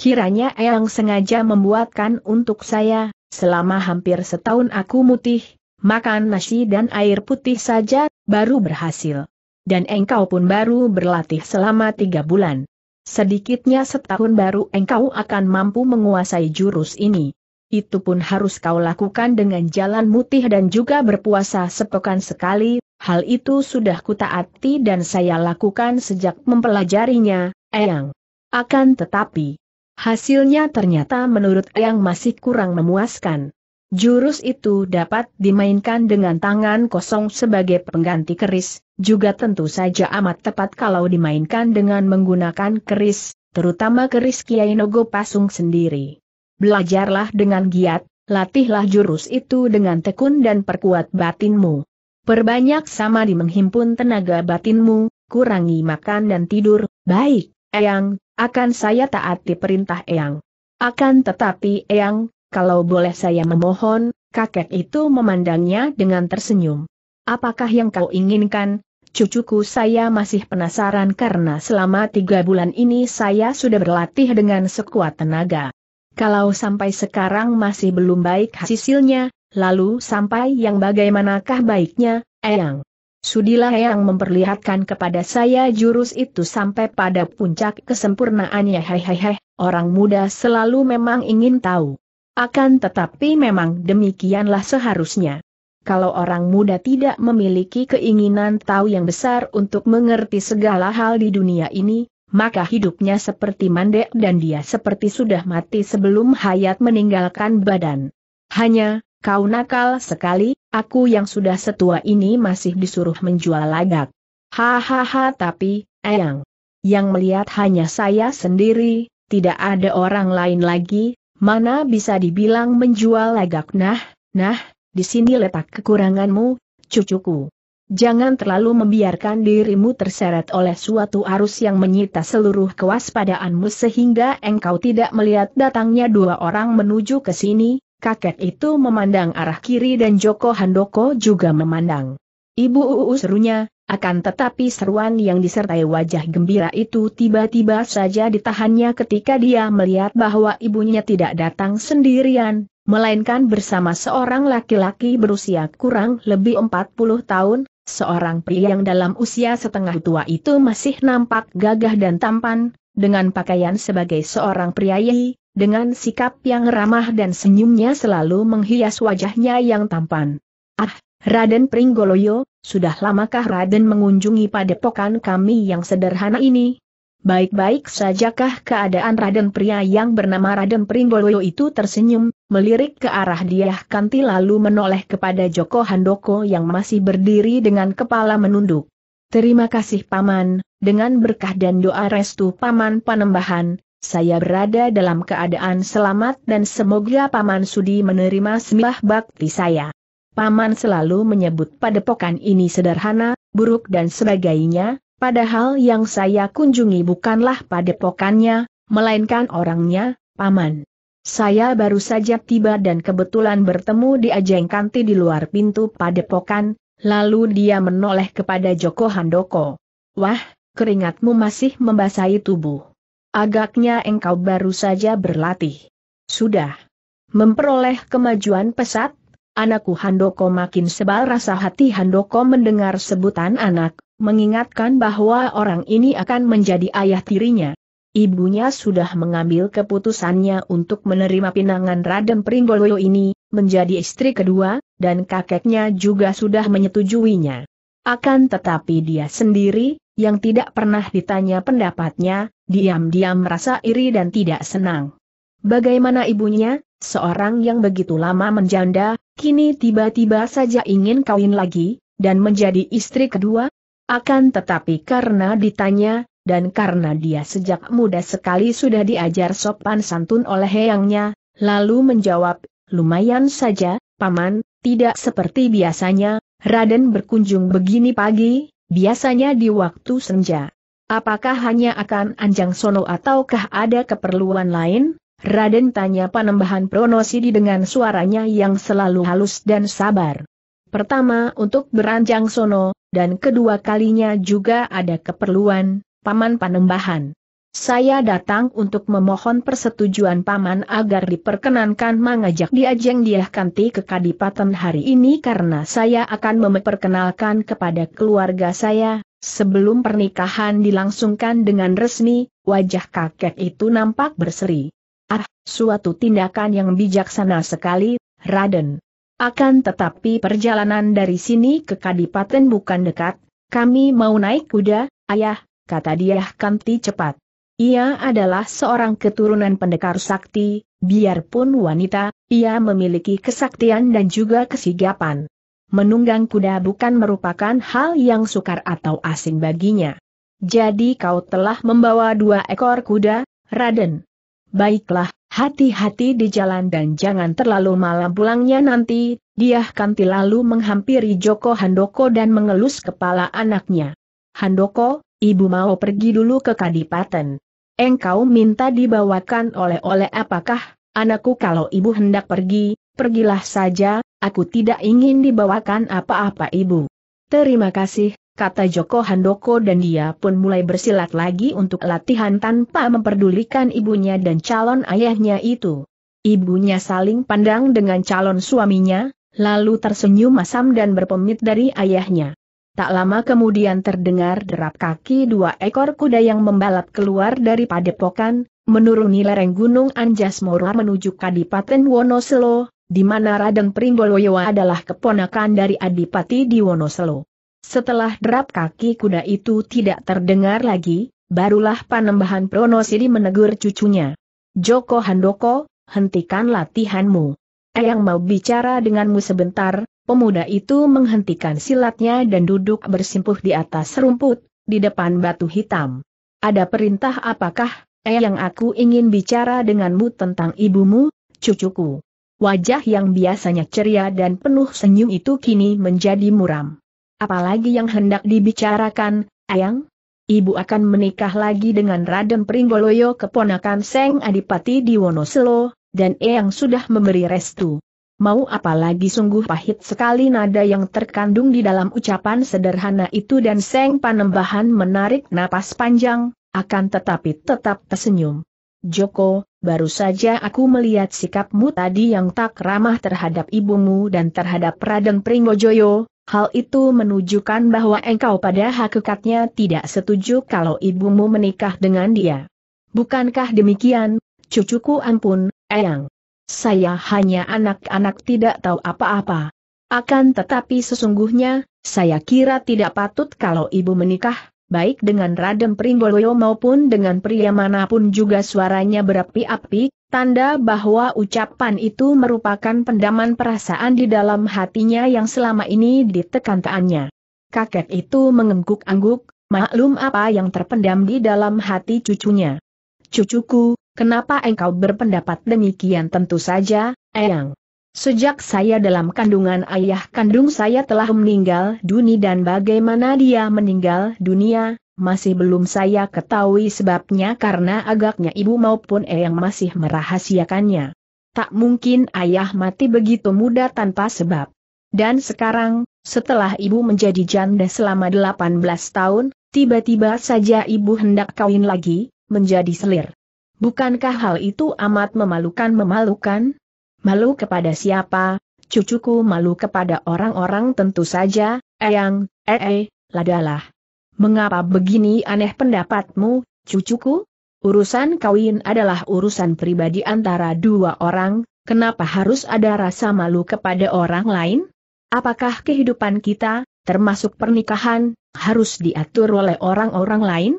Kiranya Eyang sengaja membuatkan untuk saya, selama hampir setahun aku mutih, makan nasi dan air putih saja, baru berhasil. Dan engkau pun baru berlatih selama tiga bulan. Sedikitnya setahun baru engkau akan mampu menguasai jurus ini itu pun harus kau lakukan dengan jalan mutih dan juga berpuasa sepekan sekali, hal itu sudah kutaati dan saya lakukan sejak mempelajarinya, Eyang. Akan tetapi, hasilnya ternyata menurut Eyang masih kurang memuaskan. Jurus itu dapat dimainkan dengan tangan kosong sebagai pengganti keris, juga tentu saja amat tepat kalau dimainkan dengan menggunakan keris, terutama keris Kiai Nogo Pasung sendiri. Belajarlah dengan giat, latihlah jurus itu dengan tekun dan perkuat batinmu. Perbanyak sama di menghimpun tenaga batinmu, kurangi makan dan tidur, baik, Eyang, akan saya taati perintah Eyang. Akan tetapi Eyang, kalau boleh saya memohon, kakek itu memandangnya dengan tersenyum. Apakah yang kau inginkan, cucuku saya masih penasaran karena selama tiga bulan ini saya sudah berlatih dengan sekuat tenaga. Kalau sampai sekarang masih belum baik hasilnya, lalu sampai yang bagaimanakah baiknya, Eyang? Sudilah Eyang memperlihatkan kepada saya jurus itu sampai pada puncak kesempurnaannya hehehe, orang muda selalu memang ingin tahu. Akan tetapi memang demikianlah seharusnya. Kalau orang muda tidak memiliki keinginan tahu yang besar untuk mengerti segala hal di dunia ini, maka hidupnya seperti mandek dan dia seperti sudah mati sebelum Hayat meninggalkan badan. Hanya, kau nakal sekali, aku yang sudah setua ini masih disuruh menjual lagak. Hahaha tapi, Eyang. Yang melihat hanya saya sendiri, tidak ada orang lain lagi, mana bisa dibilang menjual lagak nah, nah, di sini letak kekuranganmu, cucuku. Jangan terlalu membiarkan dirimu terseret oleh suatu arus yang menyita seluruh kewaspadaanmu sehingga engkau tidak melihat datangnya dua orang menuju ke sini, kakek itu memandang arah kiri dan Joko Handoko juga memandang. Ibu Uu serunya, akan tetapi seruan yang disertai wajah gembira itu tiba-tiba saja ditahannya ketika dia melihat bahwa ibunya tidak datang sendirian, melainkan bersama seorang laki-laki berusia kurang lebih 40 tahun, Seorang pria yang dalam usia setengah tua itu masih nampak gagah dan tampan, dengan pakaian sebagai seorang priayi, dengan sikap yang ramah dan senyumnya selalu menghias wajahnya yang tampan. Ah, Raden Pringgoloyo, sudah lamakah Raden mengunjungi padepokan kami yang sederhana ini? Baik-baik sajakah keadaan Raden pria yang bernama Raden Pringgoloyo itu tersenyum, melirik ke arah Diah Kanti lalu menoleh kepada Joko Handoko yang masih berdiri dengan kepala menunduk. Terima kasih Paman, dengan berkah dan doa restu Paman Panembahan, saya berada dalam keadaan selamat dan semoga Paman Sudi menerima sembah bakti saya. Paman selalu menyebut padepokan ini sederhana, buruk dan sebagainya, Padahal yang saya kunjungi bukanlah padepokannya, melainkan orangnya, paman. Saya baru saja tiba dan kebetulan bertemu di Ajeng Kanti di luar pintu padepokan, lalu dia menoleh kepada Joko Handoko. Wah, keringatmu masih membasahi tubuh. Agaknya engkau baru saja berlatih. Sudah. Memperoleh kemajuan pesat, anakku Handoko makin sebal rasa hati Handoko mendengar sebutan anak, mengingatkan bahwa orang ini akan menjadi ayah tirinya. Ibunya sudah mengambil keputusannya untuk menerima pinangan Raden Pringgoloyo ini, menjadi istri kedua, dan kakeknya juga sudah menyetujuinya. Akan tetapi dia sendiri, yang tidak pernah ditanya pendapatnya, diam-diam merasa iri dan tidak senang. Bagaimana ibunya, seorang yang begitu lama menjanda, kini tiba-tiba saja ingin kawin lagi, dan menjadi istri kedua? Akan tetapi karena ditanya, dan karena dia sejak muda sekali sudah diajar sopan santun oleh Heyangnya, lalu menjawab, lumayan saja, Paman, tidak seperti biasanya, Raden berkunjung begini pagi, biasanya di waktu senja. Apakah hanya akan Anjang Sono ataukah ada keperluan lain? Raden tanya Panembahan Pronosidi dengan suaranya yang selalu halus dan sabar. Pertama untuk beranjang sono, dan kedua kalinya juga ada keperluan, Paman Panembahan. Saya datang untuk memohon persetujuan Paman agar diperkenankan mengajak diajeng diahkanti ke Kadipaten hari ini karena saya akan memperkenalkan kepada keluarga saya, sebelum pernikahan dilangsungkan dengan resmi, wajah kakek itu nampak berseri. Ah, suatu tindakan yang bijaksana sekali, Raden. Akan tetapi perjalanan dari sini ke Kadipaten bukan dekat, kami mau naik kuda, ayah, kata dia kanti cepat. Ia adalah seorang keturunan pendekar sakti, biarpun wanita, ia memiliki kesaktian dan juga kesigapan. Menunggang kuda bukan merupakan hal yang sukar atau asing baginya. Jadi kau telah membawa dua ekor kuda, Raden. Baiklah, hati-hati di jalan dan jangan terlalu malam pulangnya nanti, dia Kanti lalu menghampiri Joko Handoko dan mengelus kepala anaknya. Handoko, ibu mau pergi dulu ke Kadipaten. Engkau minta dibawakan oleh-oleh apakah, anakku kalau ibu hendak pergi, pergilah saja, aku tidak ingin dibawakan apa-apa ibu. Terima kasih, kata Joko Handoko dan dia pun mulai bersilat lagi untuk latihan tanpa memperdulikan ibunya dan calon ayahnya itu. Ibunya saling pandang dengan calon suaminya, lalu tersenyum masam dan berpemit dari ayahnya. Tak lama kemudian terdengar derap kaki dua ekor kuda yang membalap keluar dari padepokan, menuruni lereng gunung Anjas Mora menuju Kadipaten Wonoselo, di mana Raden Pringgoloyo adalah keponakan dari Adipati di Wonoselo. Setelah derap kaki kuda itu tidak terdengar lagi, barulah Panembahan Pronosidi menegur cucunya. Joko Handoko, hentikan latihanmu. Eyang mau bicara denganmu sebentar, pemuda itu menghentikan silatnya dan duduk bersimpuh di atas rumput, di depan batu hitam. Ada perintah apakah, Eyang aku ingin bicara denganmu tentang ibumu, cucuku. Wajah yang biasanya ceria dan penuh senyum itu kini menjadi muram. Apalagi yang hendak dibicarakan, Ayang? Ibu akan menikah lagi dengan Raden Pringgoloyo keponakan Seng Adipati di Wonoselo, dan Eyang sudah memberi restu. Mau apalagi sungguh pahit sekali nada yang terkandung di dalam ucapan sederhana itu dan Seng Panembahan menarik napas panjang, akan tetapi tetap tersenyum. Joko, baru saja aku melihat sikapmu tadi yang tak ramah terhadap ibumu dan terhadap Raden Pringgoloyo. Hal itu menunjukkan bahwa engkau pada hakikatnya tidak setuju kalau ibumu menikah dengan dia. Bukankah demikian, cucuku ampun, Eyang? Saya hanya anak-anak tidak tahu apa-apa. Akan tetapi sesungguhnya, saya kira tidak patut kalau ibu menikah, baik dengan Raden Pringgoloyo maupun dengan pria manapun juga suaranya berapi-api, Tanda bahwa ucapan itu merupakan pendaman perasaan di dalam hatinya yang selama ini ditekankannya. Kakek itu mengengguk angguk maklum apa yang terpendam di dalam hati cucunya. Cucuku, kenapa engkau berpendapat demikian tentu saja, Eyang? Sejak saya dalam kandungan ayah kandung saya telah meninggal dunia dan bagaimana dia meninggal dunia, masih belum saya ketahui sebabnya karena agaknya ibu maupun eyang masih merahasiakannya. Tak mungkin ayah mati begitu muda tanpa sebab. Dan sekarang, setelah ibu menjadi janda selama 18 tahun, tiba-tiba saja ibu hendak kawin lagi, menjadi selir. Bukankah hal itu amat memalukan-memalukan? Malu kepada siapa? Cucuku malu kepada orang-orang tentu saja, eyang, ee, eh, eh, ladalah. Mengapa begini aneh pendapatmu, cucuku? Urusan kawin adalah urusan pribadi antara dua orang, kenapa harus ada rasa malu kepada orang lain? Apakah kehidupan kita, termasuk pernikahan, harus diatur oleh orang-orang lain?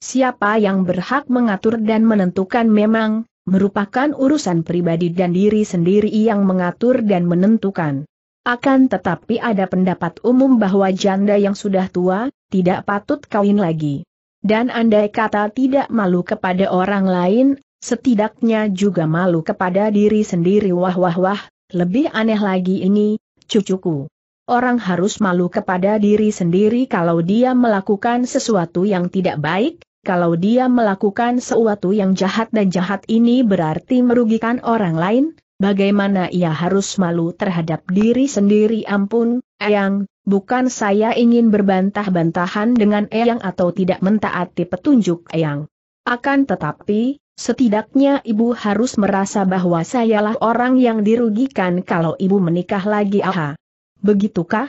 Siapa yang berhak mengatur dan menentukan memang, merupakan urusan pribadi dan diri sendiri yang mengatur dan menentukan. Akan tetapi ada pendapat umum bahwa janda yang sudah tua, tidak patut kawin lagi. Dan andai kata tidak malu kepada orang lain, setidaknya juga malu kepada diri sendiri wah wah wah, lebih aneh lagi ini, cucuku. Orang harus malu kepada diri sendiri kalau dia melakukan sesuatu yang tidak baik, kalau dia melakukan sesuatu yang jahat dan jahat ini berarti merugikan orang lain, bagaimana ia harus malu terhadap diri sendiri ampun, Eyang, bukan saya ingin berbantah-bantahan dengan Eyang atau tidak mentaati petunjuk Eyang. Akan tetapi, Setidaknya ibu harus merasa bahwa sayalah orang yang dirugikan kalau ibu menikah lagi aha. Begitukah?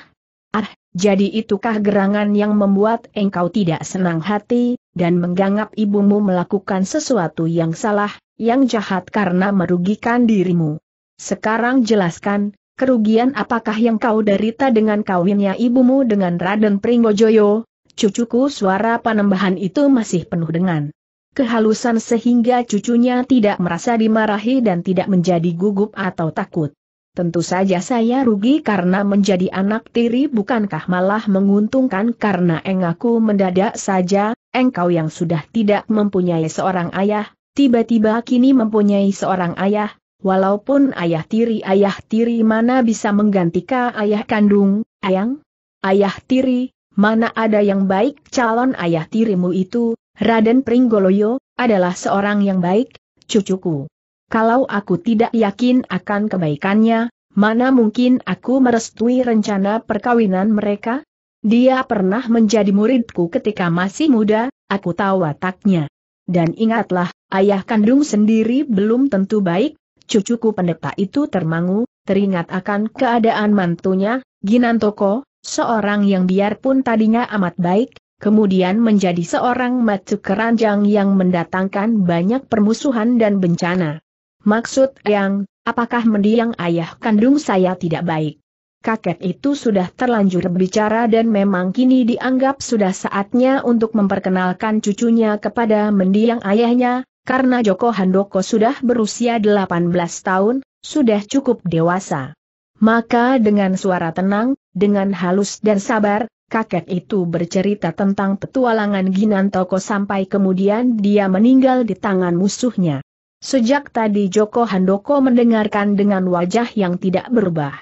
Ah, jadi itukah gerangan yang membuat engkau tidak senang hati, dan menganggap ibumu melakukan sesuatu yang salah, yang jahat karena merugikan dirimu. Sekarang jelaskan, kerugian apakah yang kau derita dengan kawinnya ibumu dengan Raden Pringgojoyo, cucuku suara panembahan itu masih penuh dengan kehalusan sehingga cucunya tidak merasa dimarahi dan tidak menjadi gugup atau takut. Tentu saja saya rugi karena menjadi anak tiri bukankah malah menguntungkan karena engaku mendadak saja, engkau yang sudah tidak mempunyai seorang ayah, tiba-tiba kini mempunyai seorang ayah, walaupun ayah tiri ayah tiri mana bisa menggantikan ayah kandung, ayang? Ayah tiri, mana ada yang baik calon ayah tirimu itu, Raden Pringgoloyo, adalah seorang yang baik, cucuku kalau aku tidak yakin akan kebaikannya, mana mungkin aku merestui rencana perkawinan mereka? Dia pernah menjadi muridku ketika masih muda, aku tahu wataknya. Dan ingatlah, ayah kandung sendiri belum tentu baik, cucuku pendeta itu termangu, teringat akan keadaan mantunya, Ginantoko, seorang yang biarpun tadinya amat baik, kemudian menjadi seorang macu keranjang yang mendatangkan banyak permusuhan dan bencana. Maksud yang, apakah mendiang ayah kandung saya tidak baik? Kakek itu sudah terlanjur berbicara dan memang kini dianggap sudah saatnya untuk memperkenalkan cucunya kepada mendiang ayahnya, karena Joko Handoko sudah berusia 18 tahun, sudah cukup dewasa. Maka dengan suara tenang, dengan halus dan sabar, kakek itu bercerita tentang petualangan Ginantoko sampai kemudian dia meninggal di tangan musuhnya. Sejak tadi Joko Handoko mendengarkan dengan wajah yang tidak berubah.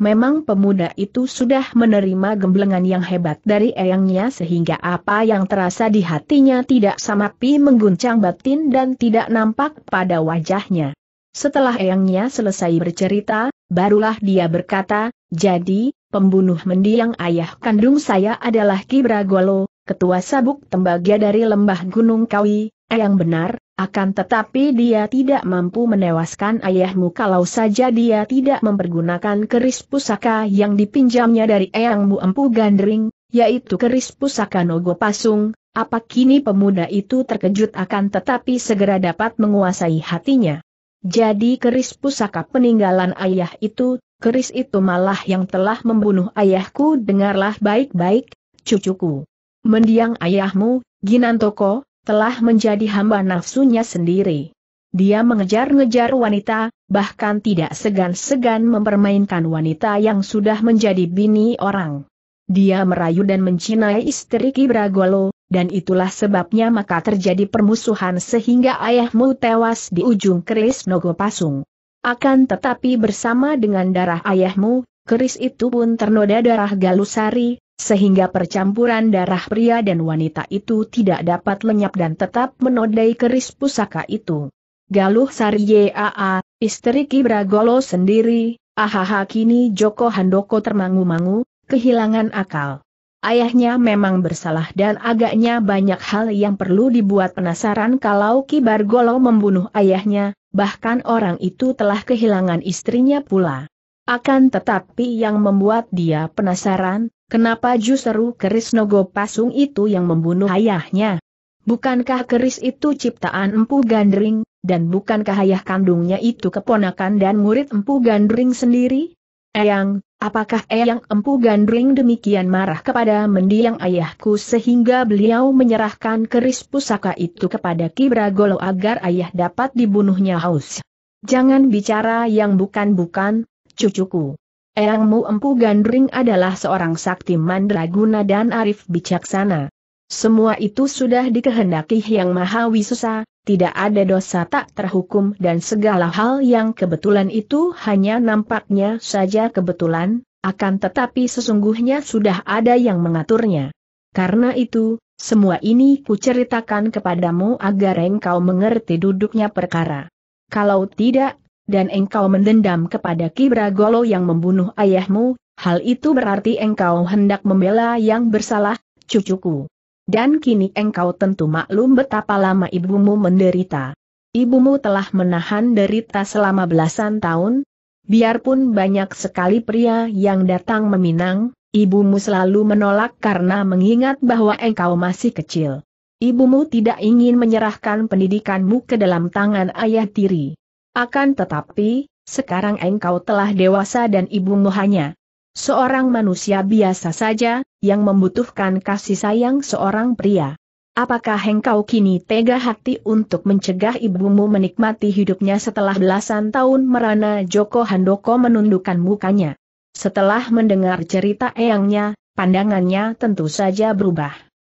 Memang pemuda itu sudah menerima gemblengan yang hebat dari eyangnya sehingga apa yang terasa di hatinya tidak samapi mengguncang batin dan tidak nampak pada wajahnya. Setelah eyangnya selesai bercerita, barulah dia berkata, jadi, pembunuh mendiang ayah kandung saya adalah Kibragolo, ketua sabuk tembaga dari lembah Gunung Kawi, yang benar, akan tetapi dia tidak mampu menewaskan ayahmu kalau saja dia tidak mempergunakan keris pusaka yang dipinjamnya dari Eyangmu Empu Gandring, yaitu keris pusaka Nogo Pasung, apa kini pemuda itu terkejut akan tetapi segera dapat menguasai hatinya. Jadi keris pusaka peninggalan ayah itu, keris itu malah yang telah membunuh ayahku dengarlah baik-baik, cucuku. Mendiang ayahmu, Ginantoko, telah menjadi hamba nafsunya sendiri. Dia mengejar-ngejar wanita, bahkan tidak segan-segan mempermainkan wanita yang sudah menjadi bini orang. Dia merayu dan mencintai istri Kibragolo, dan itulah sebabnya maka terjadi permusuhan sehingga ayahmu tewas di ujung keris Nogo Pasung. Akan tetapi bersama dengan darah ayahmu, keris itu pun ternoda darah Galusari, sehingga percampuran darah pria dan wanita itu tidak dapat lenyap dan tetap menodai keris pusaka itu. Galuh Sari Yaa, istri Kibragolo sendiri, ahaha kini Joko Handoko termangu-mangu, kehilangan akal. Ayahnya memang bersalah dan agaknya banyak hal yang perlu dibuat penasaran kalau Kibargolo membunuh ayahnya, bahkan orang itu telah kehilangan istrinya pula. Akan tetapi yang membuat dia penasaran, Kenapa justru keris Nogo Pasung itu yang membunuh ayahnya? Bukankah keris itu ciptaan Empu Gandring, dan bukankah ayah kandungnya itu keponakan dan murid Empu Gandring sendiri? Eyang, apakah Eyang Empu Gandring demikian marah kepada mendiang ayahku sehingga beliau menyerahkan keris pusaka itu kepada Kibragolo agar ayah dapat dibunuhnya haus? Jangan bicara yang bukan-bukan, cucuku. Eyang Mu Empu Gandring adalah seorang sakti mandraguna dan arif bijaksana. Semua itu sudah dikehendaki Yang Maha Wisusa, tidak ada dosa tak terhukum dan segala hal yang kebetulan itu hanya nampaknya saja kebetulan, akan tetapi sesungguhnya sudah ada yang mengaturnya. Karena itu, semua ini kuceritakan kepadamu agar engkau mengerti duduknya perkara. Kalau tidak, dan engkau mendendam kepada Kibragolo yang membunuh ayahmu, hal itu berarti engkau hendak membela yang bersalah, cucuku. Dan kini engkau tentu maklum betapa lama ibumu menderita. Ibumu telah menahan derita selama belasan tahun, biarpun banyak sekali pria yang datang meminang, ibumu selalu menolak karena mengingat bahwa engkau masih kecil. Ibumu tidak ingin menyerahkan pendidikanmu ke dalam tangan ayah tiri. Akan tetapi, sekarang engkau telah dewasa dan ibumu hanya seorang manusia biasa saja, yang membutuhkan kasih sayang seorang pria. Apakah engkau kini tega hati untuk mencegah ibumu menikmati hidupnya setelah belasan tahun merana Joko Handoko menundukkan mukanya? Setelah mendengar cerita eyangnya, pandangannya tentu saja berubah.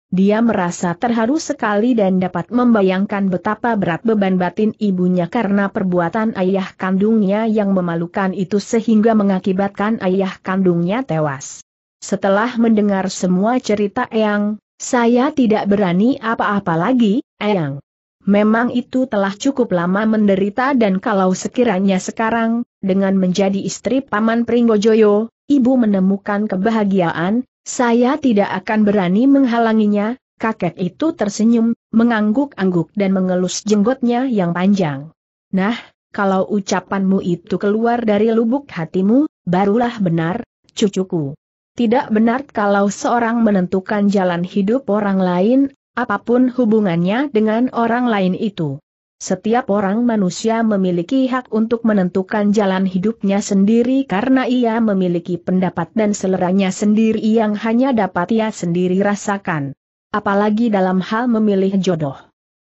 Dia merasa terharu sekali dan dapat membayangkan betapa berat beban batin ibunya karena perbuatan ayah kandungnya yang memalukan itu sehingga mengakibatkan ayah kandungnya tewas. Setelah mendengar semua cerita Eyang, saya tidak berani apa-apa lagi, Eyang. Memang itu telah cukup lama menderita dan kalau sekiranya sekarang, dengan menjadi istri Paman Pringgojoyo, ibu menemukan kebahagiaan, saya tidak akan berani menghalanginya, kakek itu tersenyum, mengangguk-angguk dan mengelus jenggotnya yang panjang. Nah, kalau ucapanmu itu keluar dari lubuk hatimu, barulah benar, cucuku. Tidak benar kalau seorang menentukan jalan hidup orang lain, apapun hubungannya dengan orang lain itu. Setiap orang manusia memiliki hak untuk menentukan jalan hidupnya sendiri karena ia memiliki pendapat dan seleranya sendiri yang hanya dapat ia sendiri rasakan. Apalagi dalam hal memilih jodoh.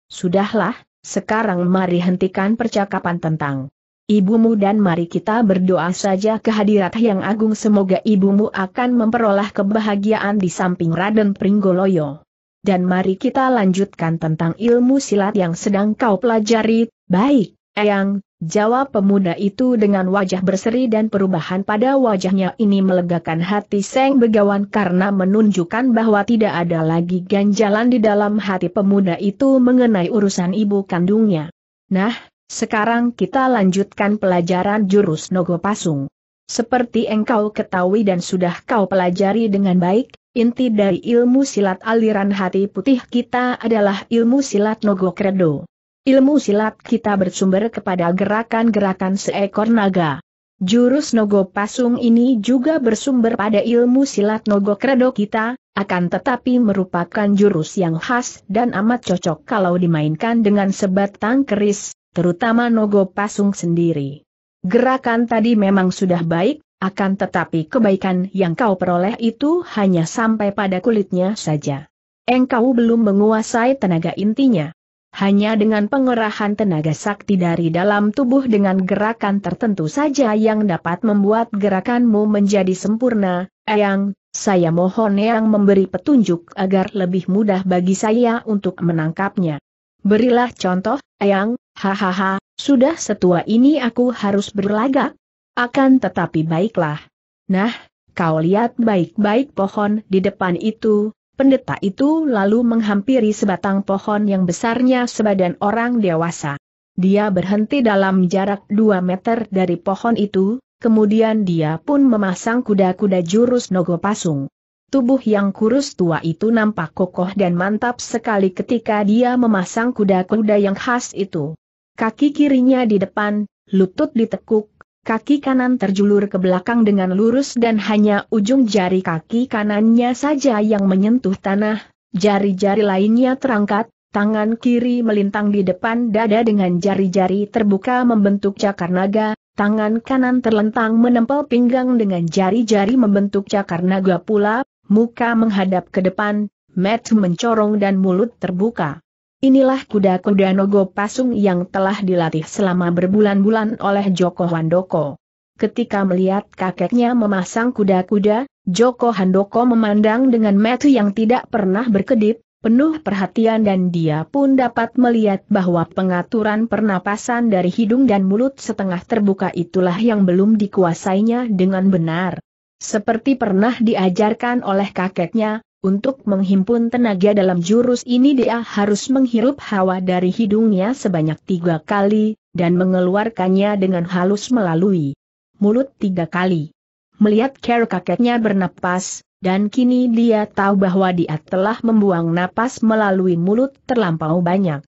Sudahlah, sekarang mari hentikan percakapan tentang ibumu dan mari kita berdoa saja kehadirat yang agung semoga ibumu akan memperoleh kebahagiaan di samping Raden Pringgoloyo dan mari kita lanjutkan tentang ilmu silat yang sedang kau pelajari, baik, Eyang, jawab pemuda itu dengan wajah berseri dan perubahan pada wajahnya ini melegakan hati Seng Begawan karena menunjukkan bahwa tidak ada lagi ganjalan di dalam hati pemuda itu mengenai urusan ibu kandungnya. Nah, sekarang kita lanjutkan pelajaran jurus Nogo Pasung. Seperti engkau ketahui dan sudah kau pelajari dengan baik, inti dari ilmu silat aliran hati putih kita adalah ilmu silat Nogo Kredo. Ilmu silat kita bersumber kepada gerakan-gerakan seekor naga. Jurus Nogo Pasung ini juga bersumber pada ilmu silat Nogo Kredo kita, akan tetapi merupakan jurus yang khas dan amat cocok kalau dimainkan dengan sebatang keris, terutama Nogo Pasung sendiri. Gerakan tadi memang sudah baik, akan tetapi kebaikan yang kau peroleh itu hanya sampai pada kulitnya saja. Engkau belum menguasai tenaga intinya. Hanya dengan pengerahan tenaga sakti dari dalam tubuh dengan gerakan tertentu saja yang dapat membuat gerakanmu menjadi sempurna, Eyang, saya mohon Eyang memberi petunjuk agar lebih mudah bagi saya untuk menangkapnya. Berilah contoh, Eyang, hahaha, sudah setua ini aku harus berlagak, akan tetapi baiklah. Nah, kau lihat baik-baik pohon di depan itu, pendeta itu lalu menghampiri sebatang pohon yang besarnya sebadan orang dewasa. Dia berhenti dalam jarak 2 meter dari pohon itu, kemudian dia pun memasang kuda-kuda jurus nogo pasung. Tubuh yang kurus tua itu nampak kokoh dan mantap sekali ketika dia memasang kuda-kuda yang khas itu. Kaki kirinya di depan, lutut ditekuk, Kaki kanan terjulur ke belakang dengan lurus dan hanya ujung jari kaki kanannya saja yang menyentuh tanah, jari-jari lainnya terangkat, tangan kiri melintang di depan dada dengan jari-jari terbuka membentuk cakar naga, tangan kanan terlentang menempel pinggang dengan jari-jari membentuk cakar naga pula, muka menghadap ke depan, mat mencorong dan mulut terbuka. Inilah kuda-kuda Nogo Pasung yang telah dilatih selama berbulan-bulan oleh Joko Handoko. Ketika melihat kakeknya memasang kuda-kuda, Joko Handoko memandang dengan mata yang tidak pernah berkedip, penuh perhatian dan dia pun dapat melihat bahwa pengaturan pernapasan dari hidung dan mulut setengah terbuka itulah yang belum dikuasainya dengan benar. Seperti pernah diajarkan oleh kakeknya, untuk menghimpun tenaga dalam jurus ini dia harus menghirup hawa dari hidungnya sebanyak tiga kali, dan mengeluarkannya dengan halus melalui mulut tiga kali. Melihat Ker kakeknya bernapas, dan kini dia tahu bahwa dia telah membuang napas melalui mulut terlampau banyak.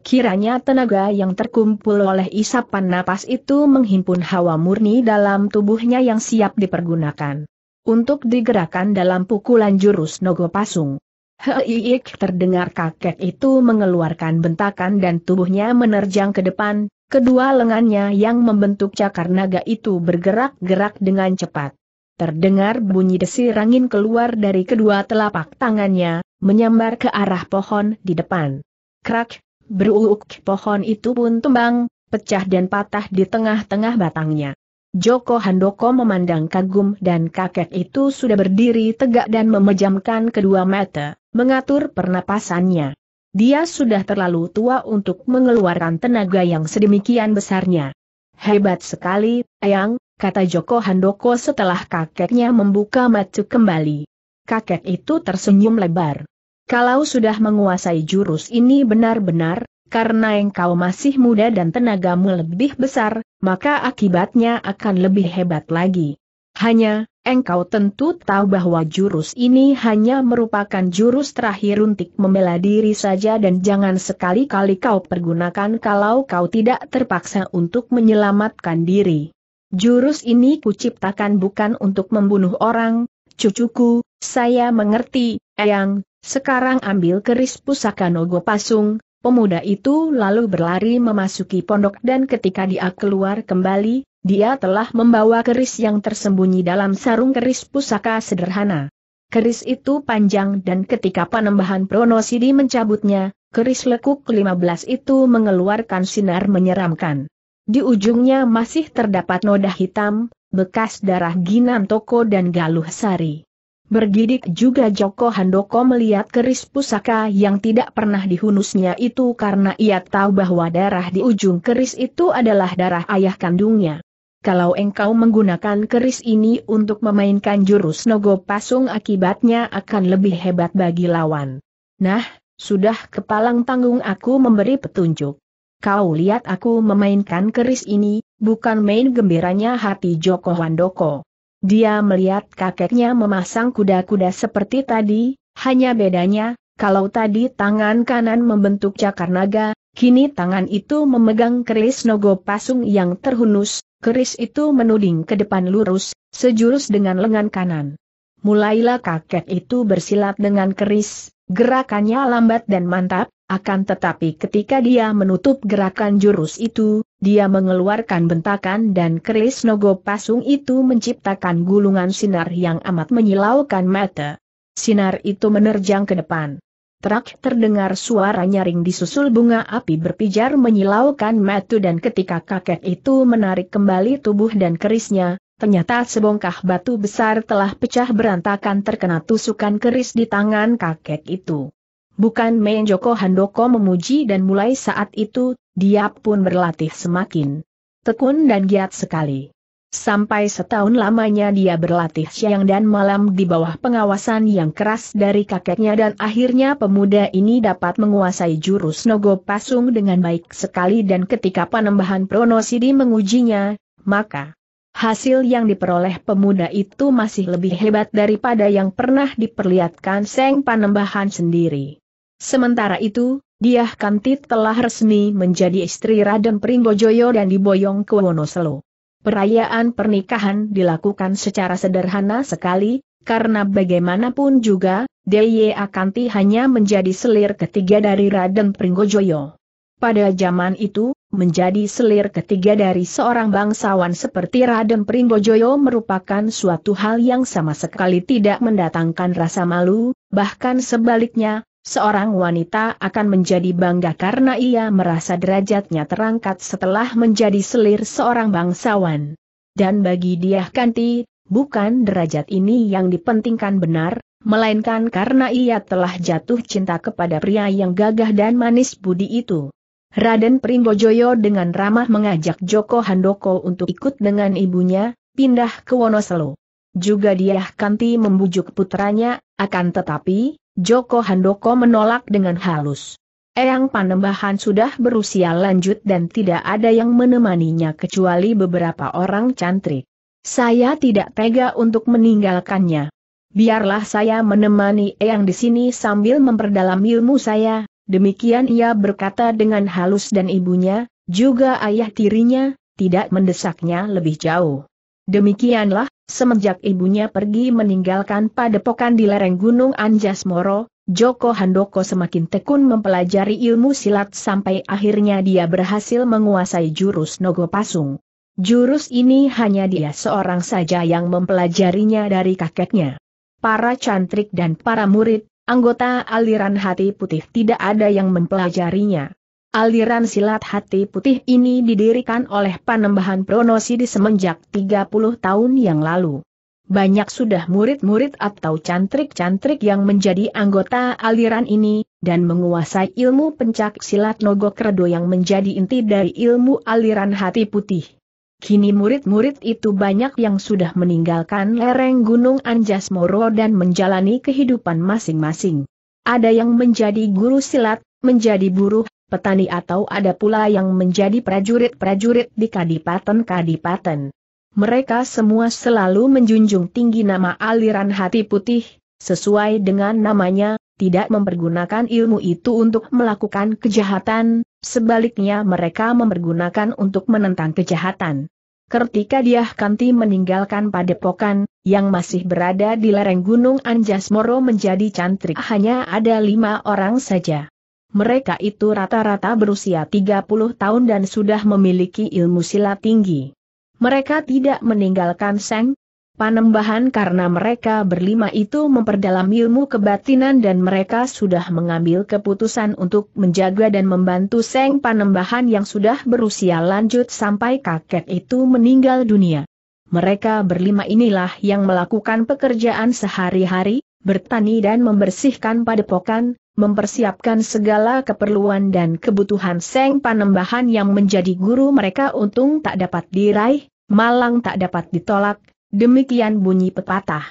Kiranya tenaga yang terkumpul oleh isapan napas itu menghimpun hawa murni dalam tubuhnya yang siap dipergunakan untuk digerakkan dalam pukulan jurus Nogo Pasung. Heiik terdengar kakek itu mengeluarkan bentakan dan tubuhnya menerjang ke depan, kedua lengannya yang membentuk cakar naga itu bergerak-gerak dengan cepat. Terdengar bunyi desir angin keluar dari kedua telapak tangannya, menyambar ke arah pohon di depan. Krak, beruuk pohon itu pun tumbang, pecah dan patah di tengah-tengah batangnya. Joko Handoko memandang kagum dan kakek itu sudah berdiri tegak dan memejamkan kedua mata, mengatur pernapasannya. Dia sudah terlalu tua untuk mengeluarkan tenaga yang sedemikian besarnya. Hebat sekali, Ayang, kata Joko Handoko setelah kakeknya membuka mata kembali. Kakek itu tersenyum lebar. Kalau sudah menguasai jurus ini benar-benar, karena engkau masih muda dan tenagamu lebih besar, maka akibatnya akan lebih hebat lagi. Hanya, engkau tentu tahu bahwa jurus ini hanya merupakan jurus terakhir untuk membela diri saja dan jangan sekali-kali kau pergunakan kalau kau tidak terpaksa untuk menyelamatkan diri. Jurus ini kuciptakan bukan untuk membunuh orang, cucuku, saya mengerti, Eyang, sekarang ambil keris pusaka Nogo Pasung, Pemuda itu lalu berlari memasuki pondok dan ketika dia keluar kembali, dia telah membawa keris yang tersembunyi dalam sarung keris pusaka sederhana. Keris itu panjang dan ketika panembahan Pronosidi mencabutnya, keris lekuk ke-15 itu mengeluarkan sinar menyeramkan. Di ujungnya masih terdapat noda hitam, bekas darah Ginan Toko dan Galuh Sari. Bergidik juga Joko Handoko melihat keris pusaka yang tidak pernah dihunusnya itu karena ia tahu bahwa darah di ujung keris itu adalah darah ayah kandungnya. Kalau engkau menggunakan keris ini untuk memainkan jurus nogo pasung akibatnya akan lebih hebat bagi lawan. Nah, sudah kepalang tanggung aku memberi petunjuk. Kau lihat aku memainkan keris ini, bukan main gembiranya hati Joko Handoko. Dia melihat kakeknya memasang kuda-kuda seperti tadi, hanya bedanya, kalau tadi tangan kanan membentuk cakar naga, kini tangan itu memegang keris nogo pasung yang terhunus, keris itu menuding ke depan lurus, sejurus dengan lengan kanan. Mulailah kakek itu bersilat dengan keris, gerakannya lambat dan mantap, akan tetapi ketika dia menutup gerakan jurus itu, dia mengeluarkan bentakan dan keris nogo pasung itu menciptakan gulungan sinar yang amat menyilaukan mata. Sinar itu menerjang ke depan. Terak terdengar suara nyaring disusul bunga api berpijar menyilaukan mata dan ketika kakek itu menarik kembali tubuh dan kerisnya, ternyata sebongkah batu besar telah pecah berantakan terkena tusukan keris di tangan kakek itu. Bukan main Joko Handoko memuji dan mulai saat itu, dia pun berlatih semakin tekun dan giat sekali. Sampai setahun lamanya dia berlatih siang dan malam di bawah pengawasan yang keras dari kakeknya dan akhirnya pemuda ini dapat menguasai jurus Nogo Pasung dengan baik sekali dan ketika panembahan Pronosidi mengujinya, maka hasil yang diperoleh pemuda itu masih lebih hebat daripada yang pernah diperlihatkan Seng Panembahan sendiri. Sementara itu, Diah Kantit telah resmi menjadi istri Raden Pringgojoyo dan diboyong ke Wonoselo. Perayaan pernikahan dilakukan secara sederhana sekali, karena bagaimanapun juga, D.Y. Akanti hanya menjadi selir ketiga dari Raden Pringgojoyo. Pada zaman itu, menjadi selir ketiga dari seorang bangsawan seperti Raden Pringgojoyo merupakan suatu hal yang sama sekali tidak mendatangkan rasa malu, bahkan sebaliknya, seorang wanita akan menjadi bangga karena ia merasa derajatnya terangkat setelah menjadi selir seorang bangsawan. Dan bagi dia kanti, bukan derajat ini yang dipentingkan benar, melainkan karena ia telah jatuh cinta kepada pria yang gagah dan manis budi itu. Raden Pringgojoyo dengan ramah mengajak Joko Handoko untuk ikut dengan ibunya, pindah ke Wonoselo. Juga dia kanti membujuk putranya, akan tetapi, Joko Handoko menolak dengan halus. Eyang Panembahan sudah berusia lanjut dan tidak ada yang menemaninya kecuali beberapa orang cantrik. Saya tidak tega untuk meninggalkannya. Biarlah saya menemani Eyang di sini sambil memperdalam ilmu saya, demikian ia berkata dengan halus dan ibunya, juga ayah tirinya, tidak mendesaknya lebih jauh. Demikianlah, Semenjak ibunya pergi meninggalkan padepokan di lereng Gunung Anjas Moro, Joko Handoko semakin tekun mempelajari ilmu silat sampai akhirnya dia berhasil menguasai jurus Nogo Pasung. Jurus ini hanya dia seorang saja yang mempelajarinya dari kakeknya. Para cantrik dan para murid, anggota aliran hati putih tidak ada yang mempelajarinya. Aliran silat hati putih ini didirikan oleh Panembahan di semenjak 30 tahun yang lalu. Banyak sudah murid-murid atau cantrik-cantrik yang menjadi anggota aliran ini, dan menguasai ilmu pencak silat Nogokredo yang menjadi inti dari ilmu aliran hati putih. Kini murid-murid itu banyak yang sudah meninggalkan lereng Gunung Anjas Moro dan menjalani kehidupan masing-masing. Ada yang menjadi guru silat, menjadi buruh, petani atau ada pula yang menjadi prajurit-prajurit di kadipaten-kadipaten. Mereka semua selalu menjunjung tinggi nama aliran hati putih, sesuai dengan namanya, tidak mempergunakan ilmu itu untuk melakukan kejahatan, sebaliknya mereka mempergunakan untuk menentang kejahatan. Ketika dia Kanti meninggalkan padepokan, yang masih berada di lereng Gunung Anjas Moro menjadi cantrik hanya ada lima orang saja. Mereka itu rata-rata berusia 30 tahun dan sudah memiliki ilmu silat tinggi. Mereka tidak meninggalkan Seng, Panembahan karena mereka berlima itu memperdalam ilmu kebatinan dan mereka sudah mengambil keputusan untuk menjaga dan membantu Seng Panembahan yang sudah berusia lanjut sampai kakek itu meninggal dunia. Mereka berlima inilah yang melakukan pekerjaan sehari-hari, bertani dan membersihkan padepokan, mempersiapkan segala keperluan dan kebutuhan Seng Panembahan yang menjadi guru mereka untung tak dapat diraih, malang tak dapat ditolak, demikian bunyi pepatah.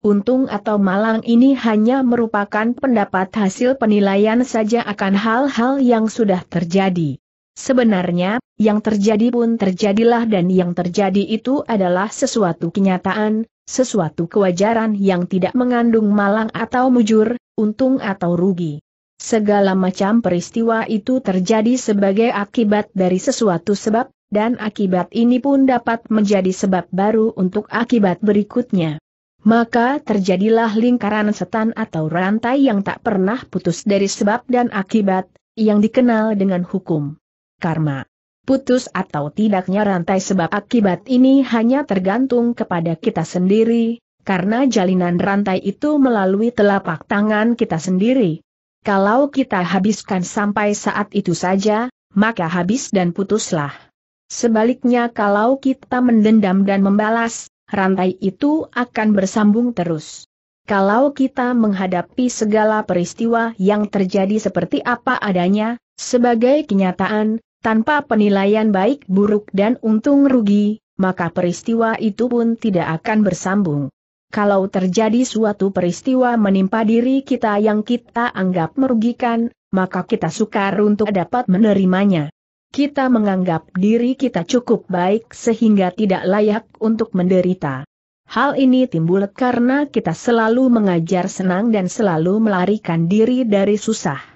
Untung atau malang ini hanya merupakan pendapat hasil penilaian saja akan hal-hal yang sudah terjadi. Sebenarnya, yang terjadi pun terjadilah dan yang terjadi itu adalah sesuatu kenyataan, sesuatu kewajaran yang tidak mengandung malang atau mujur, untung atau rugi. Segala macam peristiwa itu terjadi sebagai akibat dari sesuatu sebab, dan akibat ini pun dapat menjadi sebab baru untuk akibat berikutnya. Maka terjadilah lingkaran setan atau rantai yang tak pernah putus dari sebab dan akibat, yang dikenal dengan hukum karma. Putus atau tidaknya rantai sebab akibat ini hanya tergantung kepada kita sendiri, karena jalinan rantai itu melalui telapak tangan kita sendiri. Kalau kita habiskan sampai saat itu saja, maka habis dan putuslah. Sebaliknya kalau kita mendendam dan membalas, rantai itu akan bersambung terus. Kalau kita menghadapi segala peristiwa yang terjadi seperti apa adanya, sebagai kenyataan, tanpa penilaian baik buruk dan untung rugi, maka peristiwa itu pun tidak akan bersambung. Kalau terjadi suatu peristiwa menimpa diri kita yang kita anggap merugikan, maka kita sukar untuk dapat menerimanya. Kita menganggap diri kita cukup baik sehingga tidak layak untuk menderita. Hal ini timbul karena kita selalu mengajar senang dan selalu melarikan diri dari susah.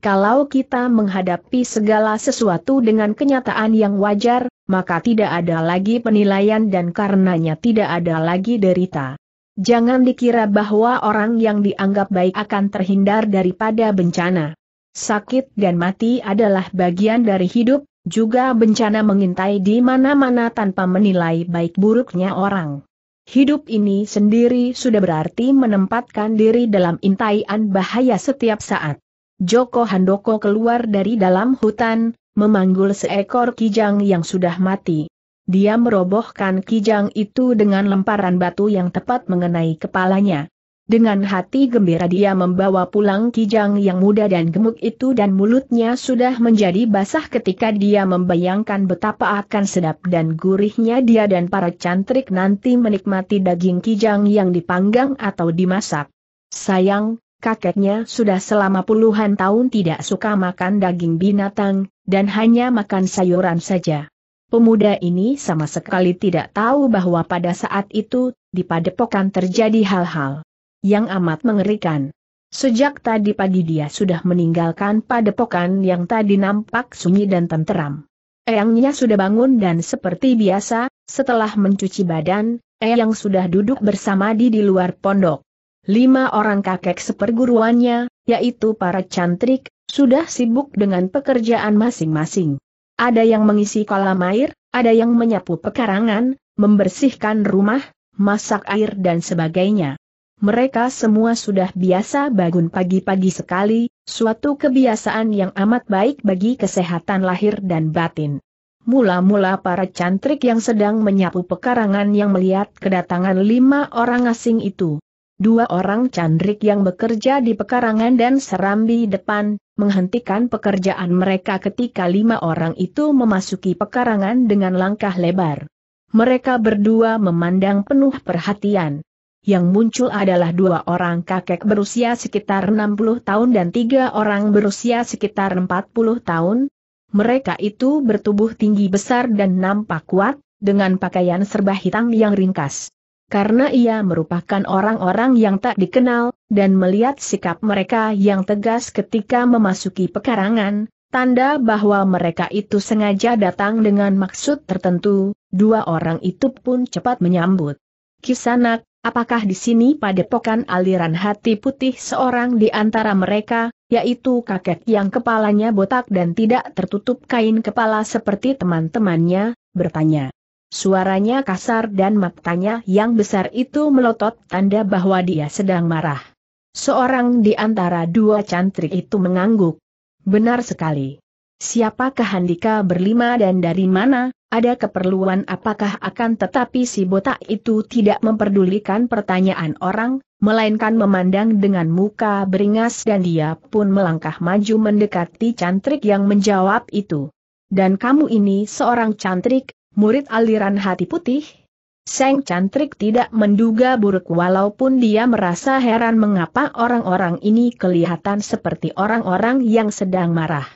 Kalau kita menghadapi segala sesuatu dengan kenyataan yang wajar, maka tidak ada lagi penilaian dan karenanya tidak ada lagi derita. Jangan dikira bahwa orang yang dianggap baik akan terhindar daripada bencana. Sakit dan mati adalah bagian dari hidup, juga bencana mengintai di mana-mana tanpa menilai baik buruknya orang. Hidup ini sendiri sudah berarti menempatkan diri dalam intaian bahaya setiap saat. Joko Handoko keluar dari dalam hutan, memanggul seekor kijang yang sudah mati. Dia merobohkan kijang itu dengan lemparan batu yang tepat mengenai kepalanya. Dengan hati gembira dia membawa pulang kijang yang muda dan gemuk itu dan mulutnya sudah menjadi basah ketika dia membayangkan betapa akan sedap dan gurihnya dia dan para cantrik nanti menikmati daging kijang yang dipanggang atau dimasak. Sayang, kakeknya sudah selama puluhan tahun tidak suka makan daging binatang, dan hanya makan sayuran saja. Pemuda ini sama sekali tidak tahu bahwa pada saat itu, di padepokan terjadi hal-hal yang amat mengerikan. Sejak tadi pagi dia sudah meninggalkan padepokan yang tadi nampak sunyi dan tenteram. Eyangnya sudah bangun dan seperti biasa, setelah mencuci badan, Eyang sudah duduk bersama di di luar pondok lima orang kakek seperguruannya, yaitu para cantrik, sudah sibuk dengan pekerjaan masing-masing. Ada yang mengisi kolam air, ada yang menyapu pekarangan, membersihkan rumah, masak air dan sebagainya. Mereka semua sudah biasa bangun pagi-pagi sekali, suatu kebiasaan yang amat baik bagi kesehatan lahir dan batin. Mula-mula para cantrik yang sedang menyapu pekarangan yang melihat kedatangan lima orang asing itu, dua orang candrik yang bekerja di pekarangan dan serambi depan, menghentikan pekerjaan mereka ketika lima orang itu memasuki pekarangan dengan langkah lebar. Mereka berdua memandang penuh perhatian. Yang muncul adalah dua orang kakek berusia sekitar 60 tahun dan tiga orang berusia sekitar 40 tahun. Mereka itu bertubuh tinggi besar dan nampak kuat, dengan pakaian serba hitam yang ringkas karena ia merupakan orang-orang yang tak dikenal, dan melihat sikap mereka yang tegas ketika memasuki pekarangan, tanda bahwa mereka itu sengaja datang dengan maksud tertentu, dua orang itu pun cepat menyambut. Kisanak, apakah di sini padepokan aliran hati putih seorang di antara mereka, yaitu kakek yang kepalanya botak dan tidak tertutup kain kepala seperti teman-temannya, bertanya. Suaranya kasar dan matanya yang besar itu melotot tanda bahwa dia sedang marah. Seorang di antara dua cantrik itu mengangguk. Benar sekali. Siapakah Handika berlima dan dari mana, ada keperluan apakah akan tetapi si botak itu tidak memperdulikan pertanyaan orang, melainkan memandang dengan muka beringas dan dia pun melangkah maju mendekati cantrik yang menjawab itu. Dan kamu ini seorang cantrik, murid aliran hati putih? Seng Cantrik tidak menduga buruk walaupun dia merasa heran mengapa orang-orang ini kelihatan seperti orang-orang yang sedang marah.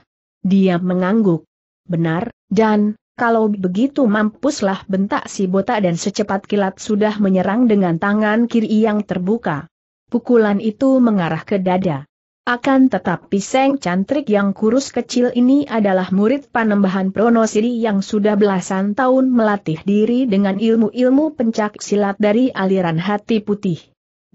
Dia mengangguk. Benar, dan, kalau begitu mampuslah bentak si botak dan secepat kilat sudah menyerang dengan tangan kiri yang terbuka. Pukulan itu mengarah ke dada. Akan tetapi Seng Cantrik yang kurus kecil ini adalah murid panembahan Pronosiri yang sudah belasan tahun melatih diri dengan ilmu-ilmu pencak silat dari aliran hati putih.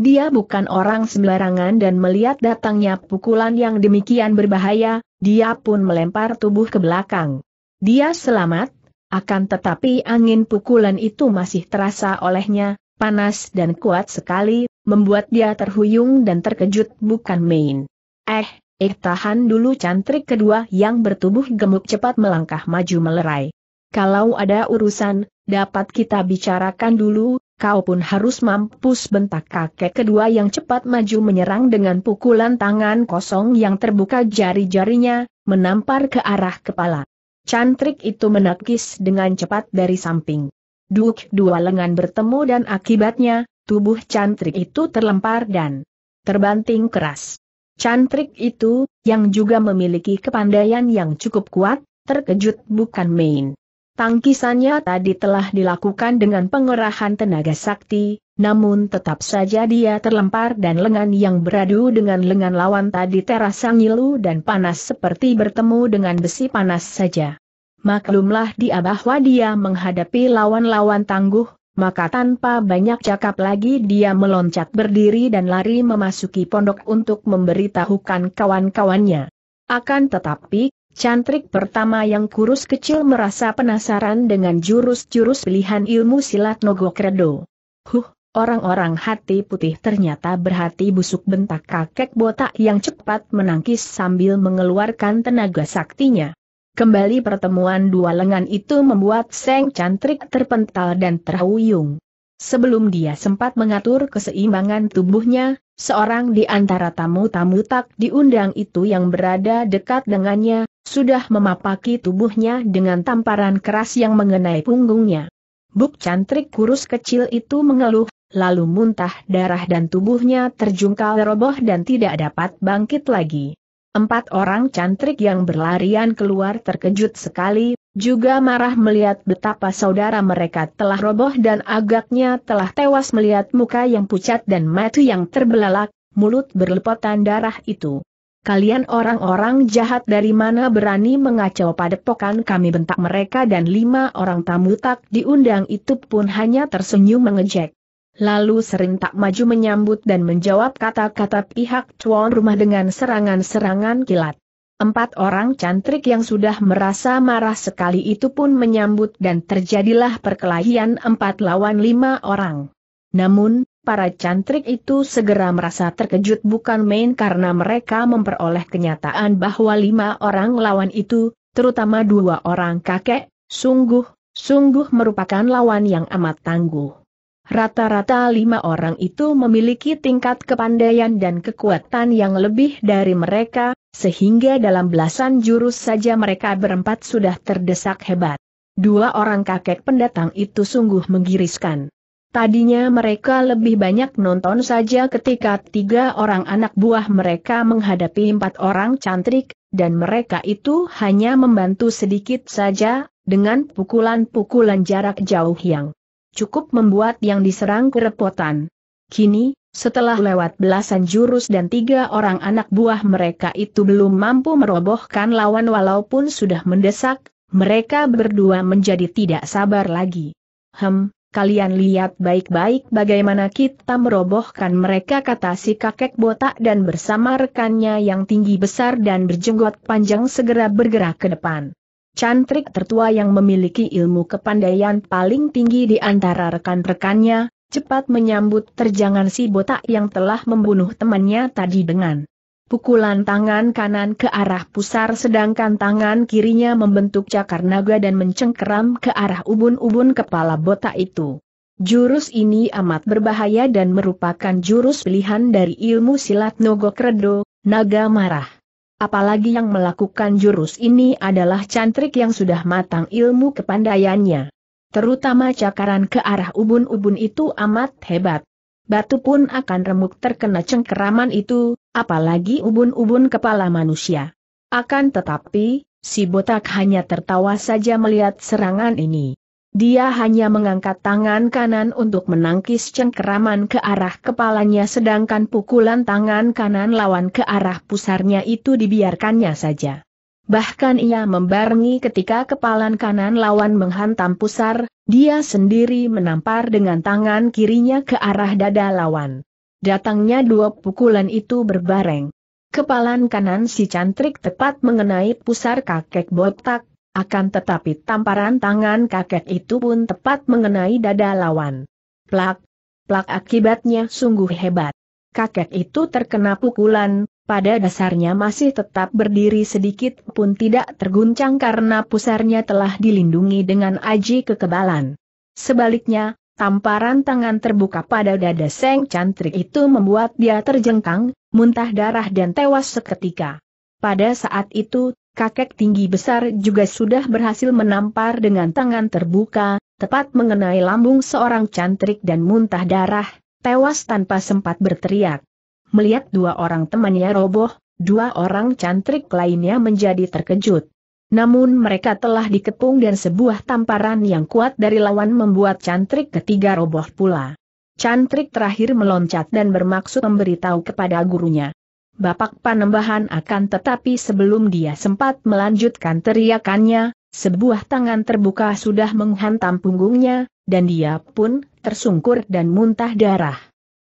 Dia bukan orang sembarangan dan melihat datangnya pukulan yang demikian berbahaya, dia pun melempar tubuh ke belakang. Dia selamat, akan tetapi angin pukulan itu masih terasa olehnya, panas dan kuat sekali, membuat dia terhuyung dan terkejut bukan main. Eh, eh tahan dulu cantrik kedua yang bertubuh gemuk cepat melangkah maju melerai. Kalau ada urusan, dapat kita bicarakan dulu, kau pun harus mampus bentak kakek kedua yang cepat maju menyerang dengan pukulan tangan kosong yang terbuka jari-jarinya, menampar ke arah kepala. Cantrik itu menakis dengan cepat dari samping. Duk dua lengan bertemu dan akibatnya, tubuh cantrik itu terlempar dan terbanting keras. Cantrik itu, yang juga memiliki kepandaian yang cukup kuat, terkejut bukan main. Tangkisannya tadi telah dilakukan dengan pengerahan tenaga sakti, namun tetap saja dia terlempar dan lengan yang beradu dengan lengan lawan tadi terasa ngilu dan panas seperti bertemu dengan besi panas saja. Maklumlah dia bahwa dia menghadapi lawan-lawan tangguh, maka tanpa banyak cakap lagi dia meloncat berdiri dan lari memasuki pondok untuk memberitahukan kawan-kawannya. Akan tetapi, cantrik pertama yang kurus kecil merasa penasaran dengan jurus-jurus pilihan ilmu silat Nogokredo. Huh, orang-orang hati putih ternyata berhati busuk bentak kakek botak yang cepat menangkis sambil mengeluarkan tenaga saktinya. Kembali pertemuan dua lengan itu membuat Seng Cantrik terpental dan terhuyung. Sebelum dia sempat mengatur keseimbangan tubuhnya, seorang di antara tamu-tamu tak diundang itu yang berada dekat dengannya, sudah memapaki tubuhnya dengan tamparan keras yang mengenai punggungnya. Buk cantrik kurus kecil itu mengeluh, lalu muntah darah dan tubuhnya terjungkal roboh dan tidak dapat bangkit lagi. Empat orang cantrik yang berlarian keluar terkejut sekali, juga marah melihat betapa saudara mereka telah roboh dan agaknya telah tewas melihat muka yang pucat dan mati yang terbelalak, mulut berlepotan darah itu. Kalian orang-orang jahat dari mana berani mengacau pada pokan kami bentak mereka dan lima orang tamu tak diundang itu pun hanya tersenyum mengejek lalu sering tak maju menyambut dan menjawab kata-kata pihak tuan rumah dengan serangan-serangan kilat. Empat orang cantrik yang sudah merasa marah sekali itu pun menyambut dan terjadilah perkelahian empat lawan lima orang. Namun, para cantrik itu segera merasa terkejut bukan main karena mereka memperoleh kenyataan bahwa lima orang lawan itu, terutama dua orang kakek, sungguh, sungguh merupakan lawan yang amat tangguh. Rata-rata lima orang itu memiliki tingkat kepandaian dan kekuatan yang lebih dari mereka, sehingga dalam belasan jurus saja mereka berempat sudah terdesak hebat. Dua orang kakek pendatang itu sungguh menggiriskan. Tadinya mereka lebih banyak nonton saja ketika tiga orang anak buah mereka menghadapi empat orang cantrik, dan mereka itu hanya membantu sedikit saja, dengan pukulan-pukulan jarak jauh yang cukup membuat yang diserang kerepotan. Kini, setelah lewat belasan jurus dan tiga orang anak buah mereka itu belum mampu merobohkan lawan walaupun sudah mendesak, mereka berdua menjadi tidak sabar lagi. Hem, kalian lihat baik-baik bagaimana kita merobohkan mereka kata si kakek botak dan bersama rekannya yang tinggi besar dan berjenggot panjang segera bergerak ke depan cantrik tertua yang memiliki ilmu kepandaian paling tinggi di antara rekan-rekannya, cepat menyambut terjangan si botak yang telah membunuh temannya tadi dengan pukulan tangan kanan ke arah pusar sedangkan tangan kirinya membentuk cakar naga dan mencengkeram ke arah ubun-ubun kepala botak itu. Jurus ini amat berbahaya dan merupakan jurus pilihan dari ilmu silat Nogo Kredo, Naga Marah. Apalagi yang melakukan jurus ini adalah cantrik yang sudah matang ilmu kepandaiannya. Terutama cakaran ke arah ubun-ubun itu amat hebat. Batu pun akan remuk terkena cengkeraman itu, apalagi ubun-ubun kepala manusia. Akan tetapi, si botak hanya tertawa saja melihat serangan ini. Dia hanya mengangkat tangan kanan untuk menangkis cengkeraman ke arah kepalanya sedangkan pukulan tangan kanan lawan ke arah pusarnya itu dibiarkannya saja. Bahkan ia membarengi ketika kepalan kanan lawan menghantam pusar, dia sendiri menampar dengan tangan kirinya ke arah dada lawan. Datangnya dua pukulan itu berbareng. Kepalan kanan si cantrik tepat mengenai pusar kakek botak, akan tetapi tamparan tangan kakek itu pun tepat mengenai dada lawan. Plak, plak akibatnya sungguh hebat. Kakek itu terkena pukulan, pada dasarnya masih tetap berdiri sedikit pun tidak terguncang karena pusarnya telah dilindungi dengan aji kekebalan. Sebaliknya, tamparan tangan terbuka pada dada Seng Cantrik itu membuat dia terjengkang, muntah darah dan tewas seketika. Pada saat itu, kakek tinggi besar juga sudah berhasil menampar dengan tangan terbuka, tepat mengenai lambung seorang cantrik dan muntah darah, tewas tanpa sempat berteriak. Melihat dua orang temannya roboh, dua orang cantrik lainnya menjadi terkejut. Namun mereka telah dikepung dan sebuah tamparan yang kuat dari lawan membuat cantrik ketiga roboh pula. Cantrik terakhir meloncat dan bermaksud memberitahu kepada gurunya. Bapak Panembahan akan tetapi sebelum dia sempat melanjutkan teriakannya, sebuah tangan terbuka sudah menghantam punggungnya, dan dia pun tersungkur dan muntah darah.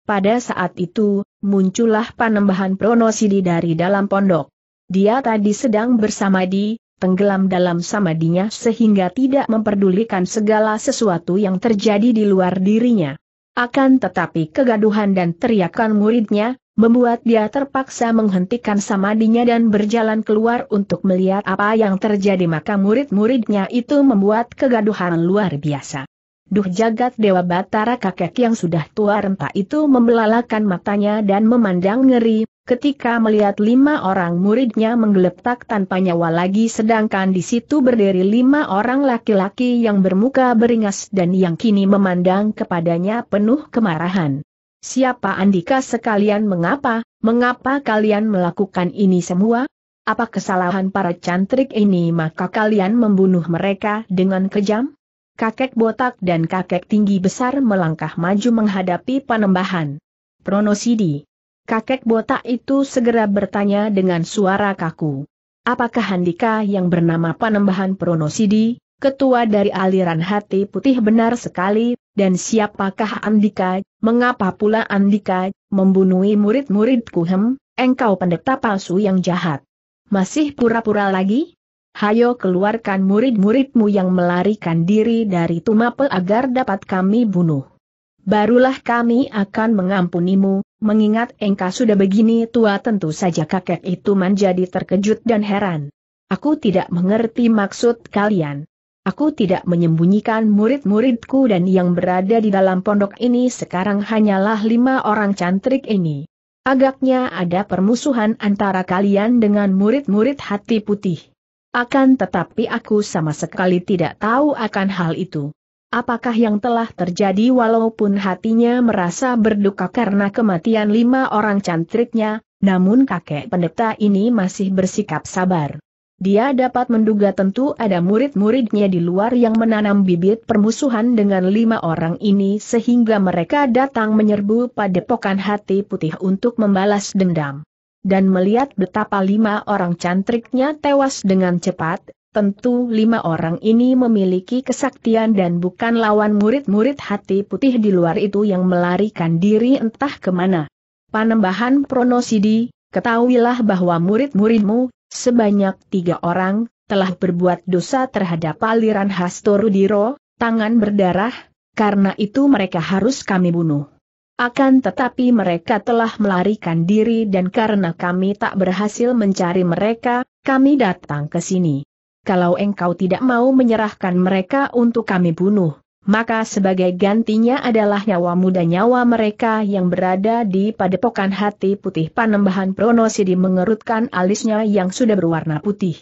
Pada saat itu, muncullah Panembahan Pronosidi dari dalam pondok. Dia tadi sedang bersamadi, tenggelam dalam samadinya sehingga tidak memperdulikan segala sesuatu yang terjadi di luar dirinya. Akan tetapi kegaduhan dan teriakan muridnya, membuat dia terpaksa menghentikan samadinya dan berjalan keluar untuk melihat apa yang terjadi maka murid-muridnya itu membuat kegaduhan luar biasa. Duh jagat Dewa Batara kakek yang sudah tua renta itu membelalakan matanya dan memandang ngeri, ketika melihat lima orang muridnya menggeletak tanpa nyawa lagi sedangkan di situ berdiri lima orang laki-laki yang bermuka beringas dan yang kini memandang kepadanya penuh kemarahan. Siapa Andika sekalian mengapa, mengapa kalian melakukan ini semua? Apa kesalahan para cantrik ini maka kalian membunuh mereka dengan kejam? Kakek botak dan kakek tinggi besar melangkah maju menghadapi penembahan. Pronosidi. Kakek botak itu segera bertanya dengan suara kaku. Apakah Andika yang bernama Panembahan Pronosidi? ketua dari aliran hati putih benar sekali, dan siapakah Andika, mengapa pula Andika, membunuhi murid-muridku hem, engkau pendeta palsu yang jahat. Masih pura-pura lagi? Hayo keluarkan murid-muridmu yang melarikan diri dari Tumapel agar dapat kami bunuh. Barulah kami akan mengampunimu, mengingat engkau sudah begini tua tentu saja kakek itu menjadi terkejut dan heran. Aku tidak mengerti maksud kalian. Aku tidak menyembunyikan murid-muridku dan yang berada di dalam pondok ini sekarang hanyalah lima orang cantrik ini. Agaknya ada permusuhan antara kalian dengan murid-murid hati putih. Akan tetapi aku sama sekali tidak tahu akan hal itu. Apakah yang telah terjadi walaupun hatinya merasa berduka karena kematian lima orang cantriknya, namun kakek pendeta ini masih bersikap sabar. Dia dapat menduga tentu ada murid-muridnya di luar yang menanam bibit permusuhan dengan lima orang ini sehingga mereka datang menyerbu padepokan hati putih untuk membalas dendam. Dan melihat betapa lima orang cantriknya tewas dengan cepat, tentu lima orang ini memiliki kesaktian dan bukan lawan murid-murid hati putih di luar itu yang melarikan diri entah kemana. Panembahan Pronosidi, ketahuilah bahwa murid-muridmu, sebanyak tiga orang, telah berbuat dosa terhadap aliran Hastorudiro, tangan berdarah, karena itu mereka harus kami bunuh. Akan tetapi mereka telah melarikan diri dan karena kami tak berhasil mencari mereka, kami datang ke sini. Kalau engkau tidak mau menyerahkan mereka untuk kami bunuh, maka sebagai gantinya adalah nyawa muda nyawa mereka yang berada di padepokan hati putih panembahan Pronosidi mengerutkan alisnya yang sudah berwarna putih.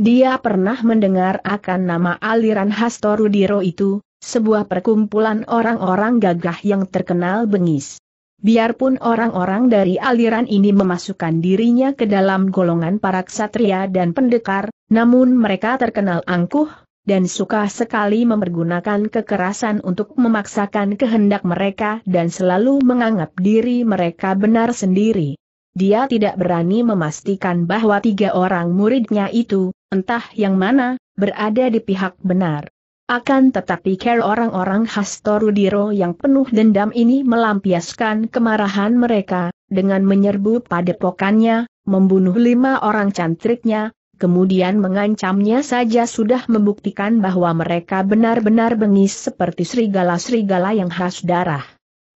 Dia pernah mendengar akan nama aliran Hastorudiro itu, sebuah perkumpulan orang-orang gagah yang terkenal bengis. Biarpun orang-orang dari aliran ini memasukkan dirinya ke dalam golongan para ksatria dan pendekar, namun mereka terkenal angkuh, dan suka sekali mempergunakan kekerasan untuk memaksakan kehendak mereka dan selalu menganggap diri mereka benar sendiri. Dia tidak berani memastikan bahwa tiga orang muridnya itu, entah yang mana, berada di pihak benar. Akan tetapi care orang-orang Hastorudiro yang penuh dendam ini melampiaskan kemarahan mereka, dengan menyerbu padepokannya, membunuh lima orang cantriknya, kemudian mengancamnya saja sudah membuktikan bahwa mereka benar-benar bengis seperti serigala-serigala yang khas darah.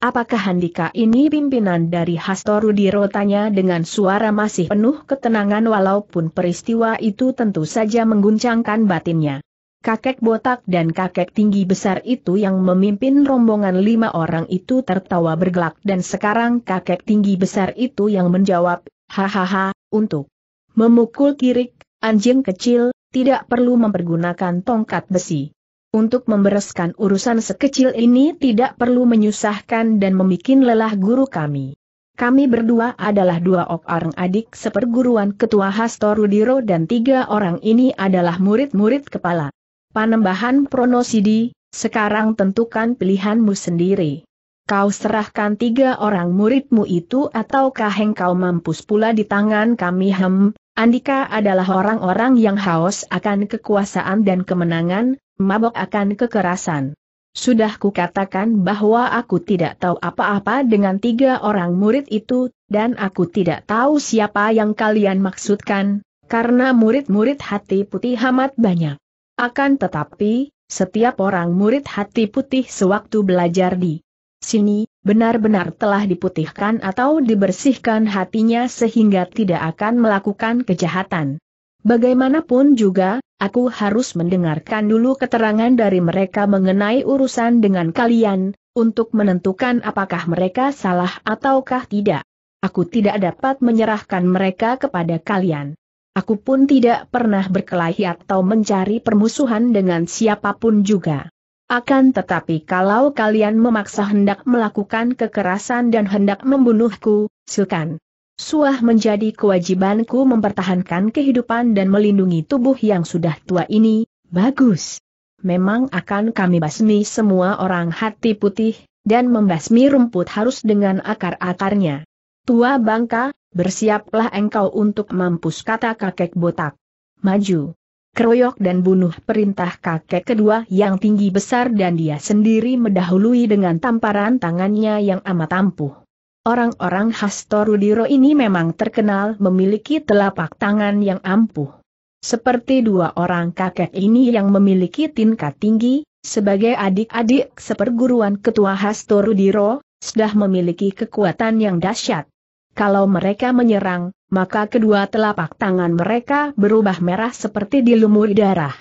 Apakah Handika ini pimpinan dari Hastorudi? Rotanya dengan suara masih penuh ketenangan walaupun peristiwa itu tentu saja mengguncangkan batinnya. Kakek botak dan kakek tinggi besar itu yang memimpin rombongan lima orang itu tertawa bergelak dan sekarang kakek tinggi besar itu yang menjawab, hahaha, untuk memukul kirik, Anjing kecil, tidak perlu mempergunakan tongkat besi. Untuk membereskan urusan sekecil ini tidak perlu menyusahkan dan memikin lelah guru kami. Kami berdua adalah dua orang adik seperguruan Ketua Hastor Rudiro dan tiga orang ini adalah murid-murid kepala. Panembahan Pronosidi, sekarang tentukan pilihanmu sendiri. Kau serahkan tiga orang muridmu itu ataukah engkau mampus pula di tangan kami hem, Andika adalah orang-orang yang haus akan kekuasaan dan kemenangan, mabok akan kekerasan. Sudah kukatakan bahwa aku tidak tahu apa-apa dengan tiga orang murid itu, dan aku tidak tahu siapa yang kalian maksudkan, karena murid-murid hati putih amat banyak. Akan tetapi, setiap orang murid hati putih sewaktu belajar di sini, benar-benar telah diputihkan atau dibersihkan hatinya sehingga tidak akan melakukan kejahatan. Bagaimanapun juga, aku harus mendengarkan dulu keterangan dari mereka mengenai urusan dengan kalian, untuk menentukan apakah mereka salah ataukah tidak. Aku tidak dapat menyerahkan mereka kepada kalian. Aku pun tidak pernah berkelahi atau mencari permusuhan dengan siapapun juga. Akan tetapi kalau kalian memaksa hendak melakukan kekerasan dan hendak membunuhku, silakan. Suah menjadi kewajibanku mempertahankan kehidupan dan melindungi tubuh yang sudah tua ini, bagus. Memang akan kami basmi semua orang hati putih, dan membasmi rumput harus dengan akar-akarnya. Tua bangka, bersiaplah engkau untuk mampus kata kakek botak. Maju keroyok dan bunuh perintah kakek kedua yang tinggi besar dan dia sendiri mendahului dengan tamparan tangannya yang amat ampuh. Orang-orang khas Torudiro ini memang terkenal memiliki telapak tangan yang ampuh. Seperti dua orang kakek ini yang memiliki tingkat tinggi, sebagai adik-adik seperguruan ketua khas Torudiro, sudah memiliki kekuatan yang dahsyat. Kalau mereka menyerang, maka kedua telapak tangan mereka berubah merah seperti dilumuri darah.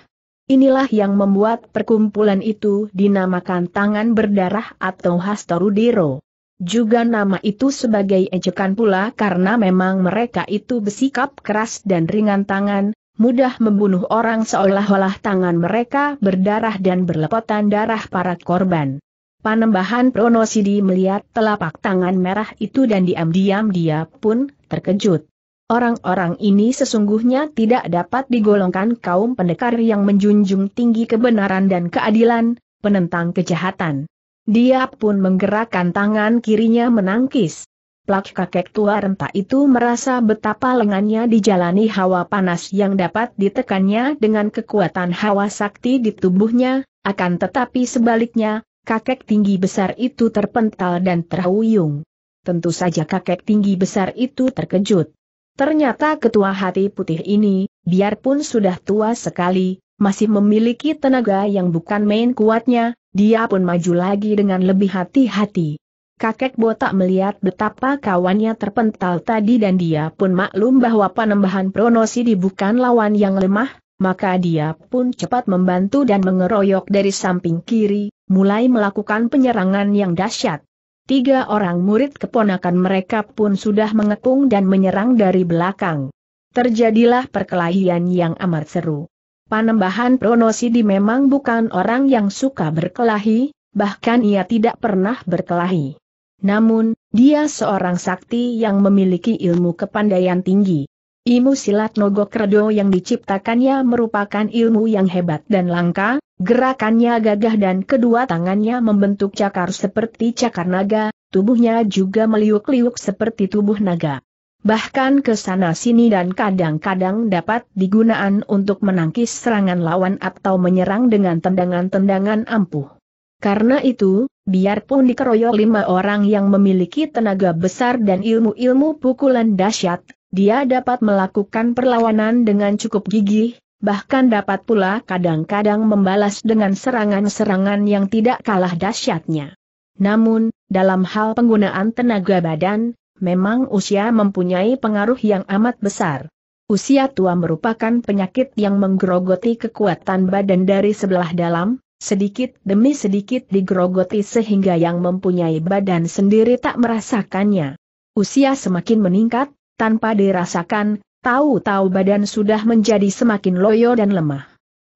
Inilah yang membuat perkumpulan itu dinamakan tangan berdarah atau Hastorudiro. Juga nama itu sebagai ejekan pula karena memang mereka itu bersikap keras dan ringan tangan, mudah membunuh orang seolah-olah tangan mereka berdarah dan berlepotan darah para korban. Panembahan Pronosidi melihat telapak tangan merah itu dan diam-diam dia pun terkejut. Orang-orang ini sesungguhnya tidak dapat digolongkan kaum pendekar yang menjunjung tinggi kebenaran dan keadilan, penentang kejahatan. Dia pun menggerakkan tangan kirinya menangkis. Plak kakek tua renta itu merasa betapa lengannya dijalani hawa panas yang dapat ditekannya dengan kekuatan hawa sakti di tubuhnya, akan tetapi sebaliknya, kakek tinggi besar itu terpental dan terhuyung. Tentu saja kakek tinggi besar itu terkejut. Ternyata ketua hati putih ini, biarpun sudah tua sekali, masih memiliki tenaga yang bukan main kuatnya, dia pun maju lagi dengan lebih hati-hati. Kakek botak melihat betapa kawannya terpental tadi dan dia pun maklum bahwa penembahan pronosi bukan lawan yang lemah, maka dia pun cepat membantu dan mengeroyok dari samping kiri, mulai melakukan penyerangan yang dahsyat. Tiga orang murid keponakan mereka pun sudah mengepung dan menyerang dari belakang. Terjadilah perkelahian yang amat seru. Panembahan Pronosidi memang bukan orang yang suka berkelahi, bahkan ia tidak pernah berkelahi. Namun, dia seorang sakti yang memiliki ilmu kepandaian tinggi. Ilmu silat Nogokredo yang diciptakannya merupakan ilmu yang hebat dan langka, Gerakannya gagah dan kedua tangannya membentuk cakar seperti cakar naga, tubuhnya juga meliuk-liuk seperti tubuh naga. Bahkan ke sana-sini dan kadang-kadang dapat digunakan untuk menangkis serangan lawan atau menyerang dengan tendangan-tendangan ampuh. Karena itu, biarpun dikeroyok lima orang yang memiliki tenaga besar dan ilmu-ilmu pukulan dahsyat, dia dapat melakukan perlawanan dengan cukup gigih, bahkan dapat pula kadang-kadang membalas dengan serangan-serangan yang tidak kalah dahsyatnya. Namun, dalam hal penggunaan tenaga badan, memang usia mempunyai pengaruh yang amat besar. Usia tua merupakan penyakit yang menggerogoti kekuatan badan dari sebelah dalam, sedikit demi sedikit digerogoti sehingga yang mempunyai badan sendiri tak merasakannya. Usia semakin meningkat, tanpa dirasakan, Tahu-tahu badan sudah menjadi semakin loyo dan lemah.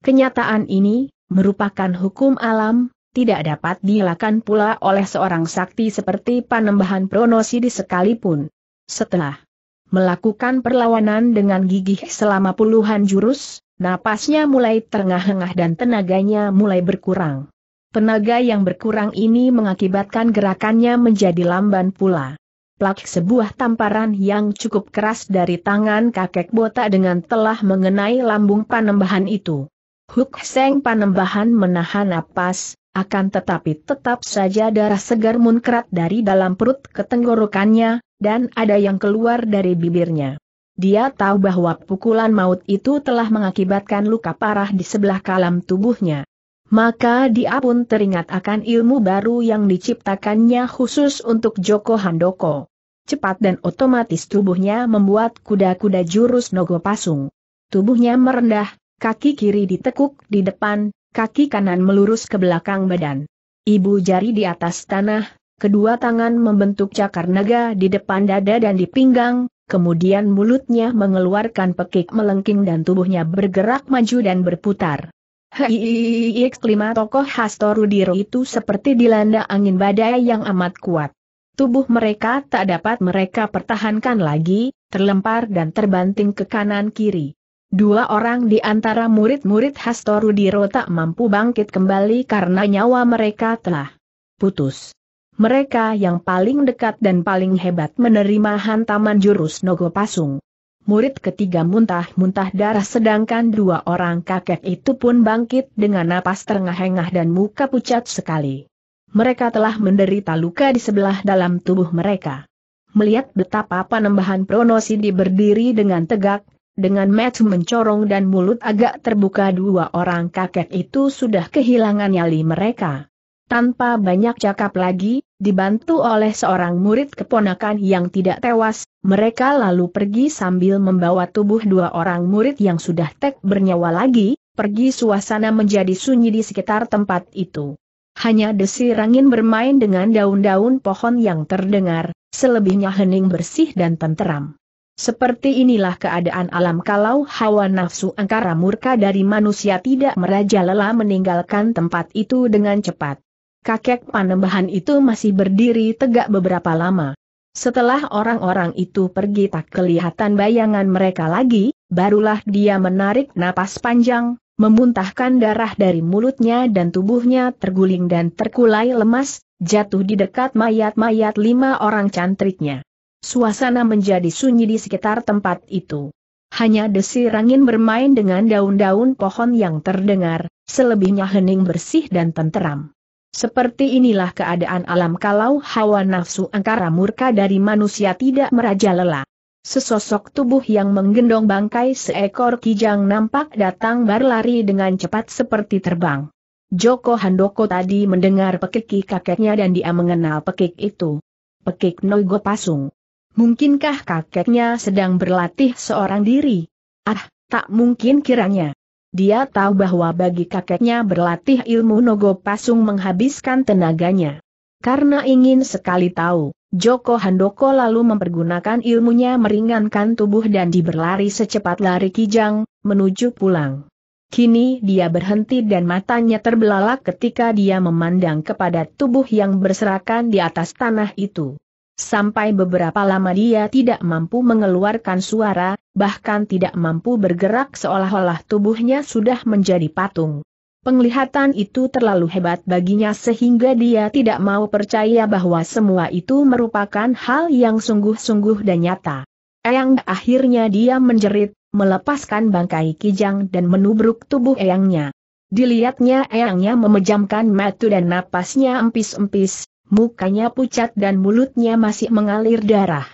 Kenyataan ini, merupakan hukum alam, tidak dapat dielakkan pula oleh seorang sakti seperti panembahan pronosidi sekalipun. Setelah melakukan perlawanan dengan gigih selama puluhan jurus, napasnya mulai terengah-engah dan tenaganya mulai berkurang. Tenaga yang berkurang ini mengakibatkan gerakannya menjadi lamban pula plak sebuah tamparan yang cukup keras dari tangan kakek botak dengan telah mengenai lambung panembahan itu. Huk Seng panembahan menahan napas, akan tetapi tetap saja darah segar munkrat dari dalam perut ketenggorokannya, dan ada yang keluar dari bibirnya. Dia tahu bahwa pukulan maut itu telah mengakibatkan luka parah di sebelah kalam tubuhnya maka dia pun teringat akan ilmu baru yang diciptakannya khusus untuk Joko Handoko. Cepat dan otomatis tubuhnya membuat kuda-kuda jurus nogo pasung. Tubuhnya merendah, kaki kiri ditekuk di depan, kaki kanan melurus ke belakang badan. Ibu jari di atas tanah, kedua tangan membentuk cakar naga di depan dada dan di pinggang, kemudian mulutnya mengeluarkan pekik melengking dan tubuhnya bergerak maju dan berputar. Hei, kelima tokoh Hastorudiro itu seperti dilanda angin badai yang amat kuat. Tubuh mereka tak dapat mereka pertahankan lagi, terlempar dan terbanting ke kanan kiri. Dua orang di antara murid-murid Hastorudiro tak mampu bangkit kembali karena nyawa mereka telah putus. Mereka yang paling dekat dan paling hebat menerima hantaman jurus Nogo Pasung murid ketiga muntah-muntah darah sedangkan dua orang kakek itu pun bangkit dengan napas terengah-engah dan muka pucat sekali. Mereka telah menderita luka di sebelah dalam tubuh mereka. Melihat betapa panembahan Pronosidi berdiri dengan tegak, dengan mata mencorong dan mulut agak terbuka dua orang kakek itu sudah kehilangan nyali mereka. Tanpa banyak cakap lagi, Dibantu oleh seorang murid keponakan yang tidak tewas, mereka lalu pergi sambil membawa tubuh dua orang murid yang sudah tek bernyawa lagi, pergi suasana menjadi sunyi di sekitar tempat itu. Hanya desir angin bermain dengan daun-daun pohon yang terdengar, selebihnya hening bersih dan tenteram. Seperti inilah keadaan alam kalau hawa nafsu angkara murka dari manusia tidak merajalela meninggalkan tempat itu dengan cepat kakek panembahan itu masih berdiri tegak beberapa lama. Setelah orang-orang itu pergi tak kelihatan bayangan mereka lagi, barulah dia menarik napas panjang, memuntahkan darah dari mulutnya dan tubuhnya terguling dan terkulai lemas, jatuh di dekat mayat-mayat lima orang cantriknya. Suasana menjadi sunyi di sekitar tempat itu. Hanya desir angin bermain dengan daun-daun pohon yang terdengar, selebihnya hening bersih dan tenteram. Seperti inilah keadaan alam kalau hawa nafsu angkara murka dari manusia tidak merajalela. Sesosok tubuh yang menggendong bangkai seekor kijang nampak datang berlari dengan cepat seperti terbang. Joko Handoko tadi mendengar pekik kakeknya dan dia mengenal pekik itu. Pekik Noigo Pasung. Mungkinkah kakeknya sedang berlatih seorang diri? Ah, tak mungkin kiranya. Dia tahu bahwa bagi kakeknya berlatih ilmu Nogo Pasung menghabiskan tenaganya. Karena ingin sekali tahu, Joko Handoko lalu mempergunakan ilmunya meringankan tubuh dan diberlari secepat lari kijang, menuju pulang. Kini dia berhenti dan matanya terbelalak ketika dia memandang kepada tubuh yang berserakan di atas tanah itu. Sampai beberapa lama dia tidak mampu mengeluarkan suara, bahkan tidak mampu bergerak seolah-olah tubuhnya sudah menjadi patung. Penglihatan itu terlalu hebat baginya sehingga dia tidak mau percaya bahwa semua itu merupakan hal yang sungguh-sungguh dan nyata. Eyang akhirnya dia menjerit, melepaskan bangkai kijang dan menubruk tubuh Eyangnya. Dilihatnya Eyangnya memejamkan mata dan napasnya empis-empis, mukanya pucat dan mulutnya masih mengalir darah.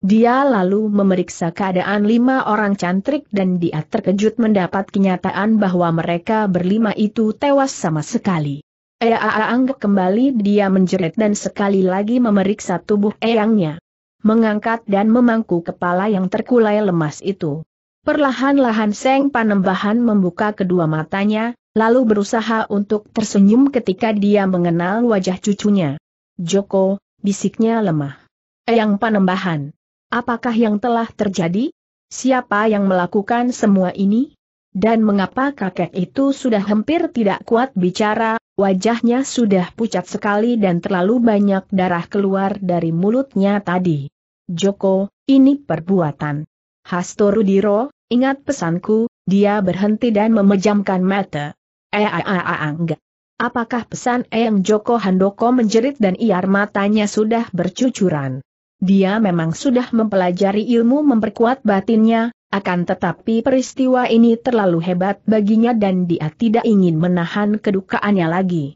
Dia lalu memeriksa keadaan lima orang cantrik dan dia terkejut mendapat kenyataan bahwa mereka berlima itu tewas sama sekali. Ea Ang kembali dia menjerit dan sekali lagi memeriksa tubuh Eyangnya. Mengangkat dan memangku kepala yang terkulai lemas itu. Perlahan-lahan Seng Panembahan membuka kedua matanya, lalu berusaha untuk tersenyum ketika dia mengenal wajah cucunya. Joko, bisiknya lemah. Yang Panembahan. Apakah yang telah terjadi? Siapa yang melakukan semua ini? Dan mengapa kakek itu sudah hampir tidak kuat bicara, wajahnya sudah pucat sekali dan terlalu banyak darah keluar dari mulutnya tadi. Joko, ini perbuatan. Hasto Rudiro, ingat pesanku, dia berhenti dan memejamkan mata. Eh, eh, eh, enggak. Apakah pesan Eyang Joko Handoko menjerit dan iar matanya sudah bercucuran? Dia memang sudah mempelajari ilmu memperkuat batinnya, akan tetapi peristiwa ini terlalu hebat baginya dan dia tidak ingin menahan kedukaannya lagi.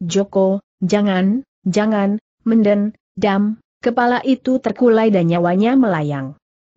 Joko, jangan, jangan, menden, dam, kepala itu terkulai dan nyawanya melayang.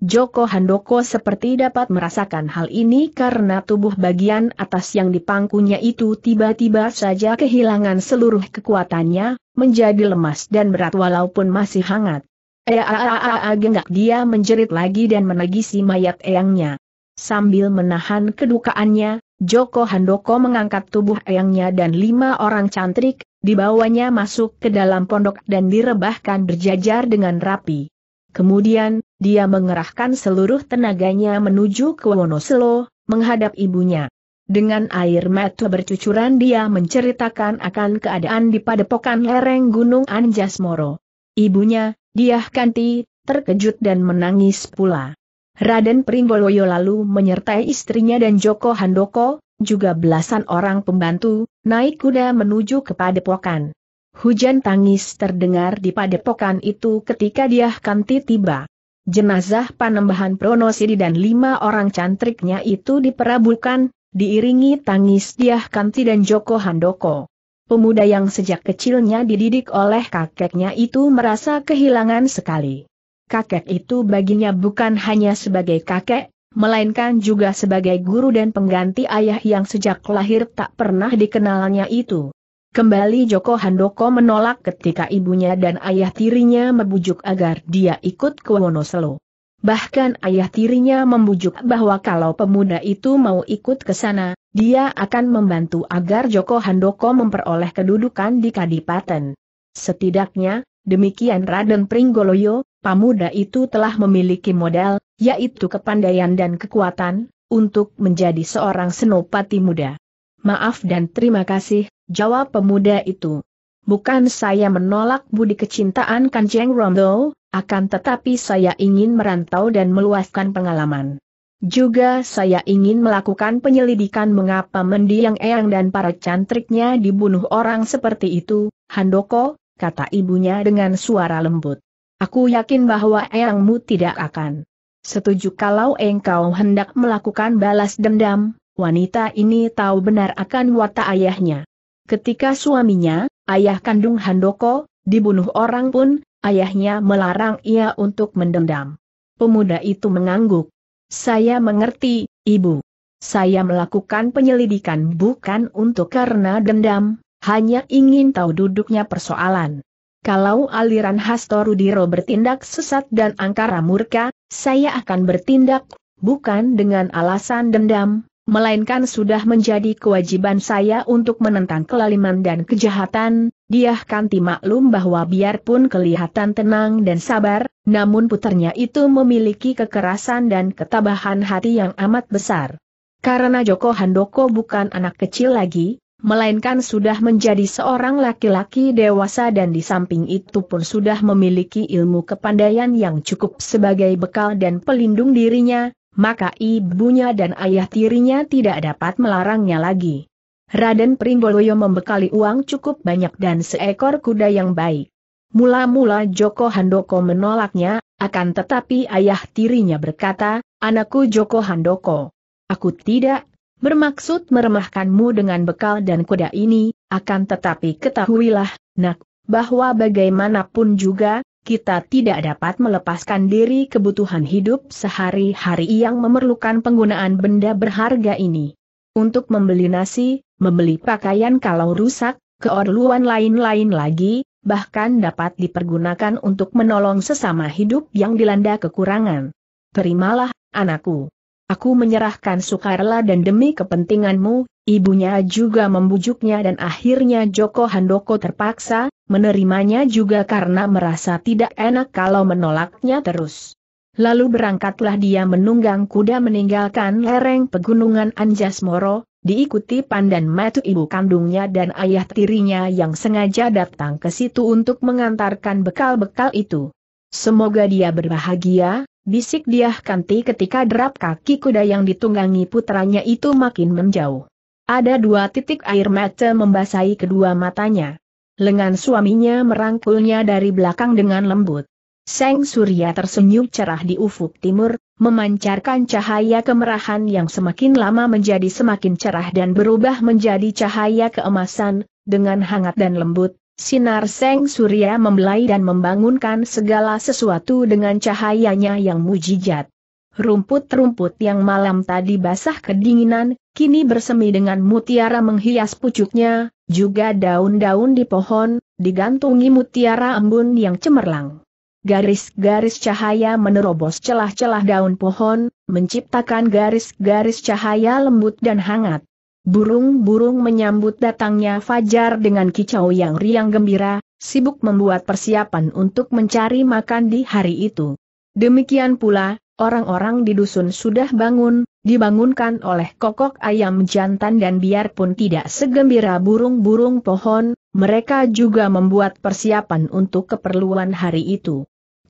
Joko Handoko seperti dapat merasakan hal ini karena tubuh bagian atas yang dipangkunya itu tiba-tiba saja kehilangan seluruh kekuatannya, menjadi lemas dan berat walaupun masih hangat. Eaaaaaa genggak dia menjerit lagi dan menegisi mayat eyangnya. Sambil menahan kedukaannya, Joko Handoko mengangkat tubuh eyangnya dan lima orang cantrik, dibawanya masuk ke dalam pondok dan direbahkan berjajar dengan rapi. Kemudian, dia mengerahkan seluruh tenaganya menuju ke Wonoselo, menghadap ibunya. Dengan air mata bercucuran dia menceritakan akan keadaan di padepokan lereng Gunung Anjas Moro. Ibunya, Diah Kanti, terkejut dan menangis pula. Raden Pringgoloyo lalu menyertai istrinya dan Joko Handoko, juga belasan orang pembantu, naik kuda menuju ke padepokan. Hujan tangis terdengar di padepokan itu ketika dia kanti tiba. Jenazah panembahan Pronosidi dan lima orang cantriknya itu diperabulkan, diiringi tangis Diah Kanti dan Joko Handoko. Pemuda yang sejak kecilnya dididik oleh kakeknya itu merasa kehilangan sekali. Kakek itu baginya bukan hanya sebagai kakek, melainkan juga sebagai guru dan pengganti ayah yang sejak lahir tak pernah dikenalnya itu. Kembali Joko Handoko menolak ketika ibunya dan ayah tirinya membujuk agar dia ikut ke Wonoselo. Bahkan ayah tirinya membujuk bahwa kalau pemuda itu mau ikut ke sana, dia akan membantu agar Joko Handoko memperoleh kedudukan di Kadipaten. Setidaknya, demikian Raden Pringgoloyo, pemuda itu telah memiliki modal, yaitu kepandaian dan kekuatan, untuk menjadi seorang senopati muda. Maaf dan terima kasih, jawab pemuda itu. Bukan saya menolak budi kecintaan Kanjeng Rondo, akan tetapi saya ingin merantau dan meluaskan pengalaman. Juga saya ingin melakukan penyelidikan mengapa mendiang Eyang dan para cantriknya dibunuh orang seperti itu, Handoko, kata ibunya dengan suara lembut. Aku yakin bahwa Eyangmu tidak akan setuju kalau engkau hendak melakukan balas dendam, wanita ini tahu benar akan watak ayahnya. Ketika suaminya, ayah kandung Handoko, dibunuh orang pun, ayahnya melarang ia untuk mendendam. Pemuda itu mengangguk. Saya mengerti, ibu. Saya melakukan penyelidikan bukan untuk karena dendam, hanya ingin tahu duduknya persoalan. Kalau aliran Hasto bertindak sesat dan angkara murka, saya akan bertindak, bukan dengan alasan dendam, melainkan sudah menjadi kewajiban saya untuk menentang kelaliman dan kejahatan, dia kanti maklum bahwa biarpun kelihatan tenang dan sabar, namun puternya itu memiliki kekerasan dan ketabahan hati yang amat besar. Karena Joko Handoko bukan anak kecil lagi, melainkan sudah menjadi seorang laki-laki dewasa dan di samping itu pun sudah memiliki ilmu kepandaian yang cukup sebagai bekal dan pelindung dirinya, maka ibunya dan ayah tirinya tidak dapat melarangnya lagi. Raden Pringgoloyo membekali uang cukup banyak dan seekor kuda yang baik. Mula-mula Joko Handoko menolaknya, akan tetapi ayah tirinya berkata, Anakku Joko Handoko, aku tidak bermaksud meremahkanmu dengan bekal dan kuda ini, akan tetapi ketahuilah, nak, bahwa bagaimanapun juga, kita tidak dapat melepaskan diri kebutuhan hidup sehari-hari yang memerlukan penggunaan benda berharga ini. Untuk membeli nasi, membeli pakaian kalau rusak, keorluan lain-lain lagi, bahkan dapat dipergunakan untuk menolong sesama hidup yang dilanda kekurangan. Terimalah, anakku. Aku menyerahkan sukarela dan demi kepentinganmu, ibunya juga membujuknya dan akhirnya Joko Handoko terpaksa, menerimanya juga karena merasa tidak enak kalau menolaknya terus. Lalu berangkatlah dia menunggang kuda meninggalkan lereng pegunungan Anjas Moro, diikuti Pandan Matu ibu kandungnya dan ayah tirinya yang sengaja datang ke situ untuk mengantarkan bekal-bekal itu. Semoga dia berbahagia, bisik dia kanti ketika derap kaki kuda yang ditunggangi putranya itu makin menjauh. Ada dua titik air mata membasahi kedua matanya. Lengan suaminya merangkulnya dari belakang dengan lembut. Seng Surya tersenyum cerah di ufuk timur, memancarkan cahaya kemerahan yang semakin lama menjadi semakin cerah dan berubah menjadi cahaya keemasan, dengan hangat dan lembut, sinar Seng Surya membelai dan membangunkan segala sesuatu dengan cahayanya yang mujijat. Rumput-rumput yang malam tadi basah kedinginan, kini bersemi dengan mutiara menghias pucuknya, juga daun-daun di pohon, digantungi mutiara embun yang cemerlang. Garis-garis cahaya menerobos celah-celah daun pohon, menciptakan garis-garis cahaya lembut dan hangat. Burung-burung menyambut datangnya fajar dengan kicau yang riang gembira, sibuk membuat persiapan untuk mencari makan di hari itu. Demikian pula, orang-orang di dusun sudah bangun, dibangunkan oleh kokok ayam jantan dan biarpun tidak segembira burung-burung pohon, mereka juga membuat persiapan untuk keperluan hari itu.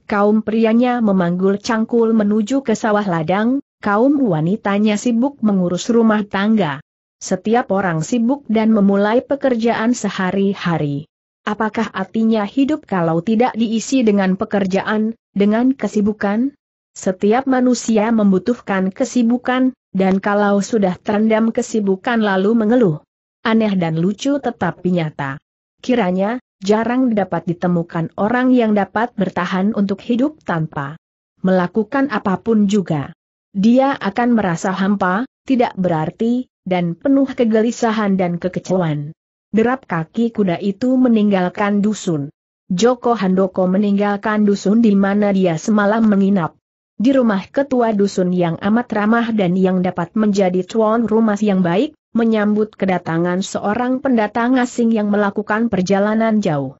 Kaum prianya memanggul cangkul menuju ke sawah ladang, kaum wanitanya sibuk mengurus rumah tangga. Setiap orang sibuk dan memulai pekerjaan sehari-hari. Apakah artinya hidup kalau tidak diisi dengan pekerjaan, dengan kesibukan? Setiap manusia membutuhkan kesibukan, dan kalau sudah terendam kesibukan lalu mengeluh. Aneh dan lucu tetapi nyata. Kiranya, jarang dapat ditemukan orang yang dapat bertahan untuk hidup tanpa melakukan apapun juga. Dia akan merasa hampa, tidak berarti, dan penuh kegelisahan dan kekecewaan. Derap kaki kuda itu meninggalkan dusun. Joko Handoko meninggalkan dusun di mana dia semalam menginap. Di rumah ketua dusun yang amat ramah dan yang dapat menjadi tuan rumah yang baik, menyambut kedatangan seorang pendatang asing yang melakukan perjalanan jauh.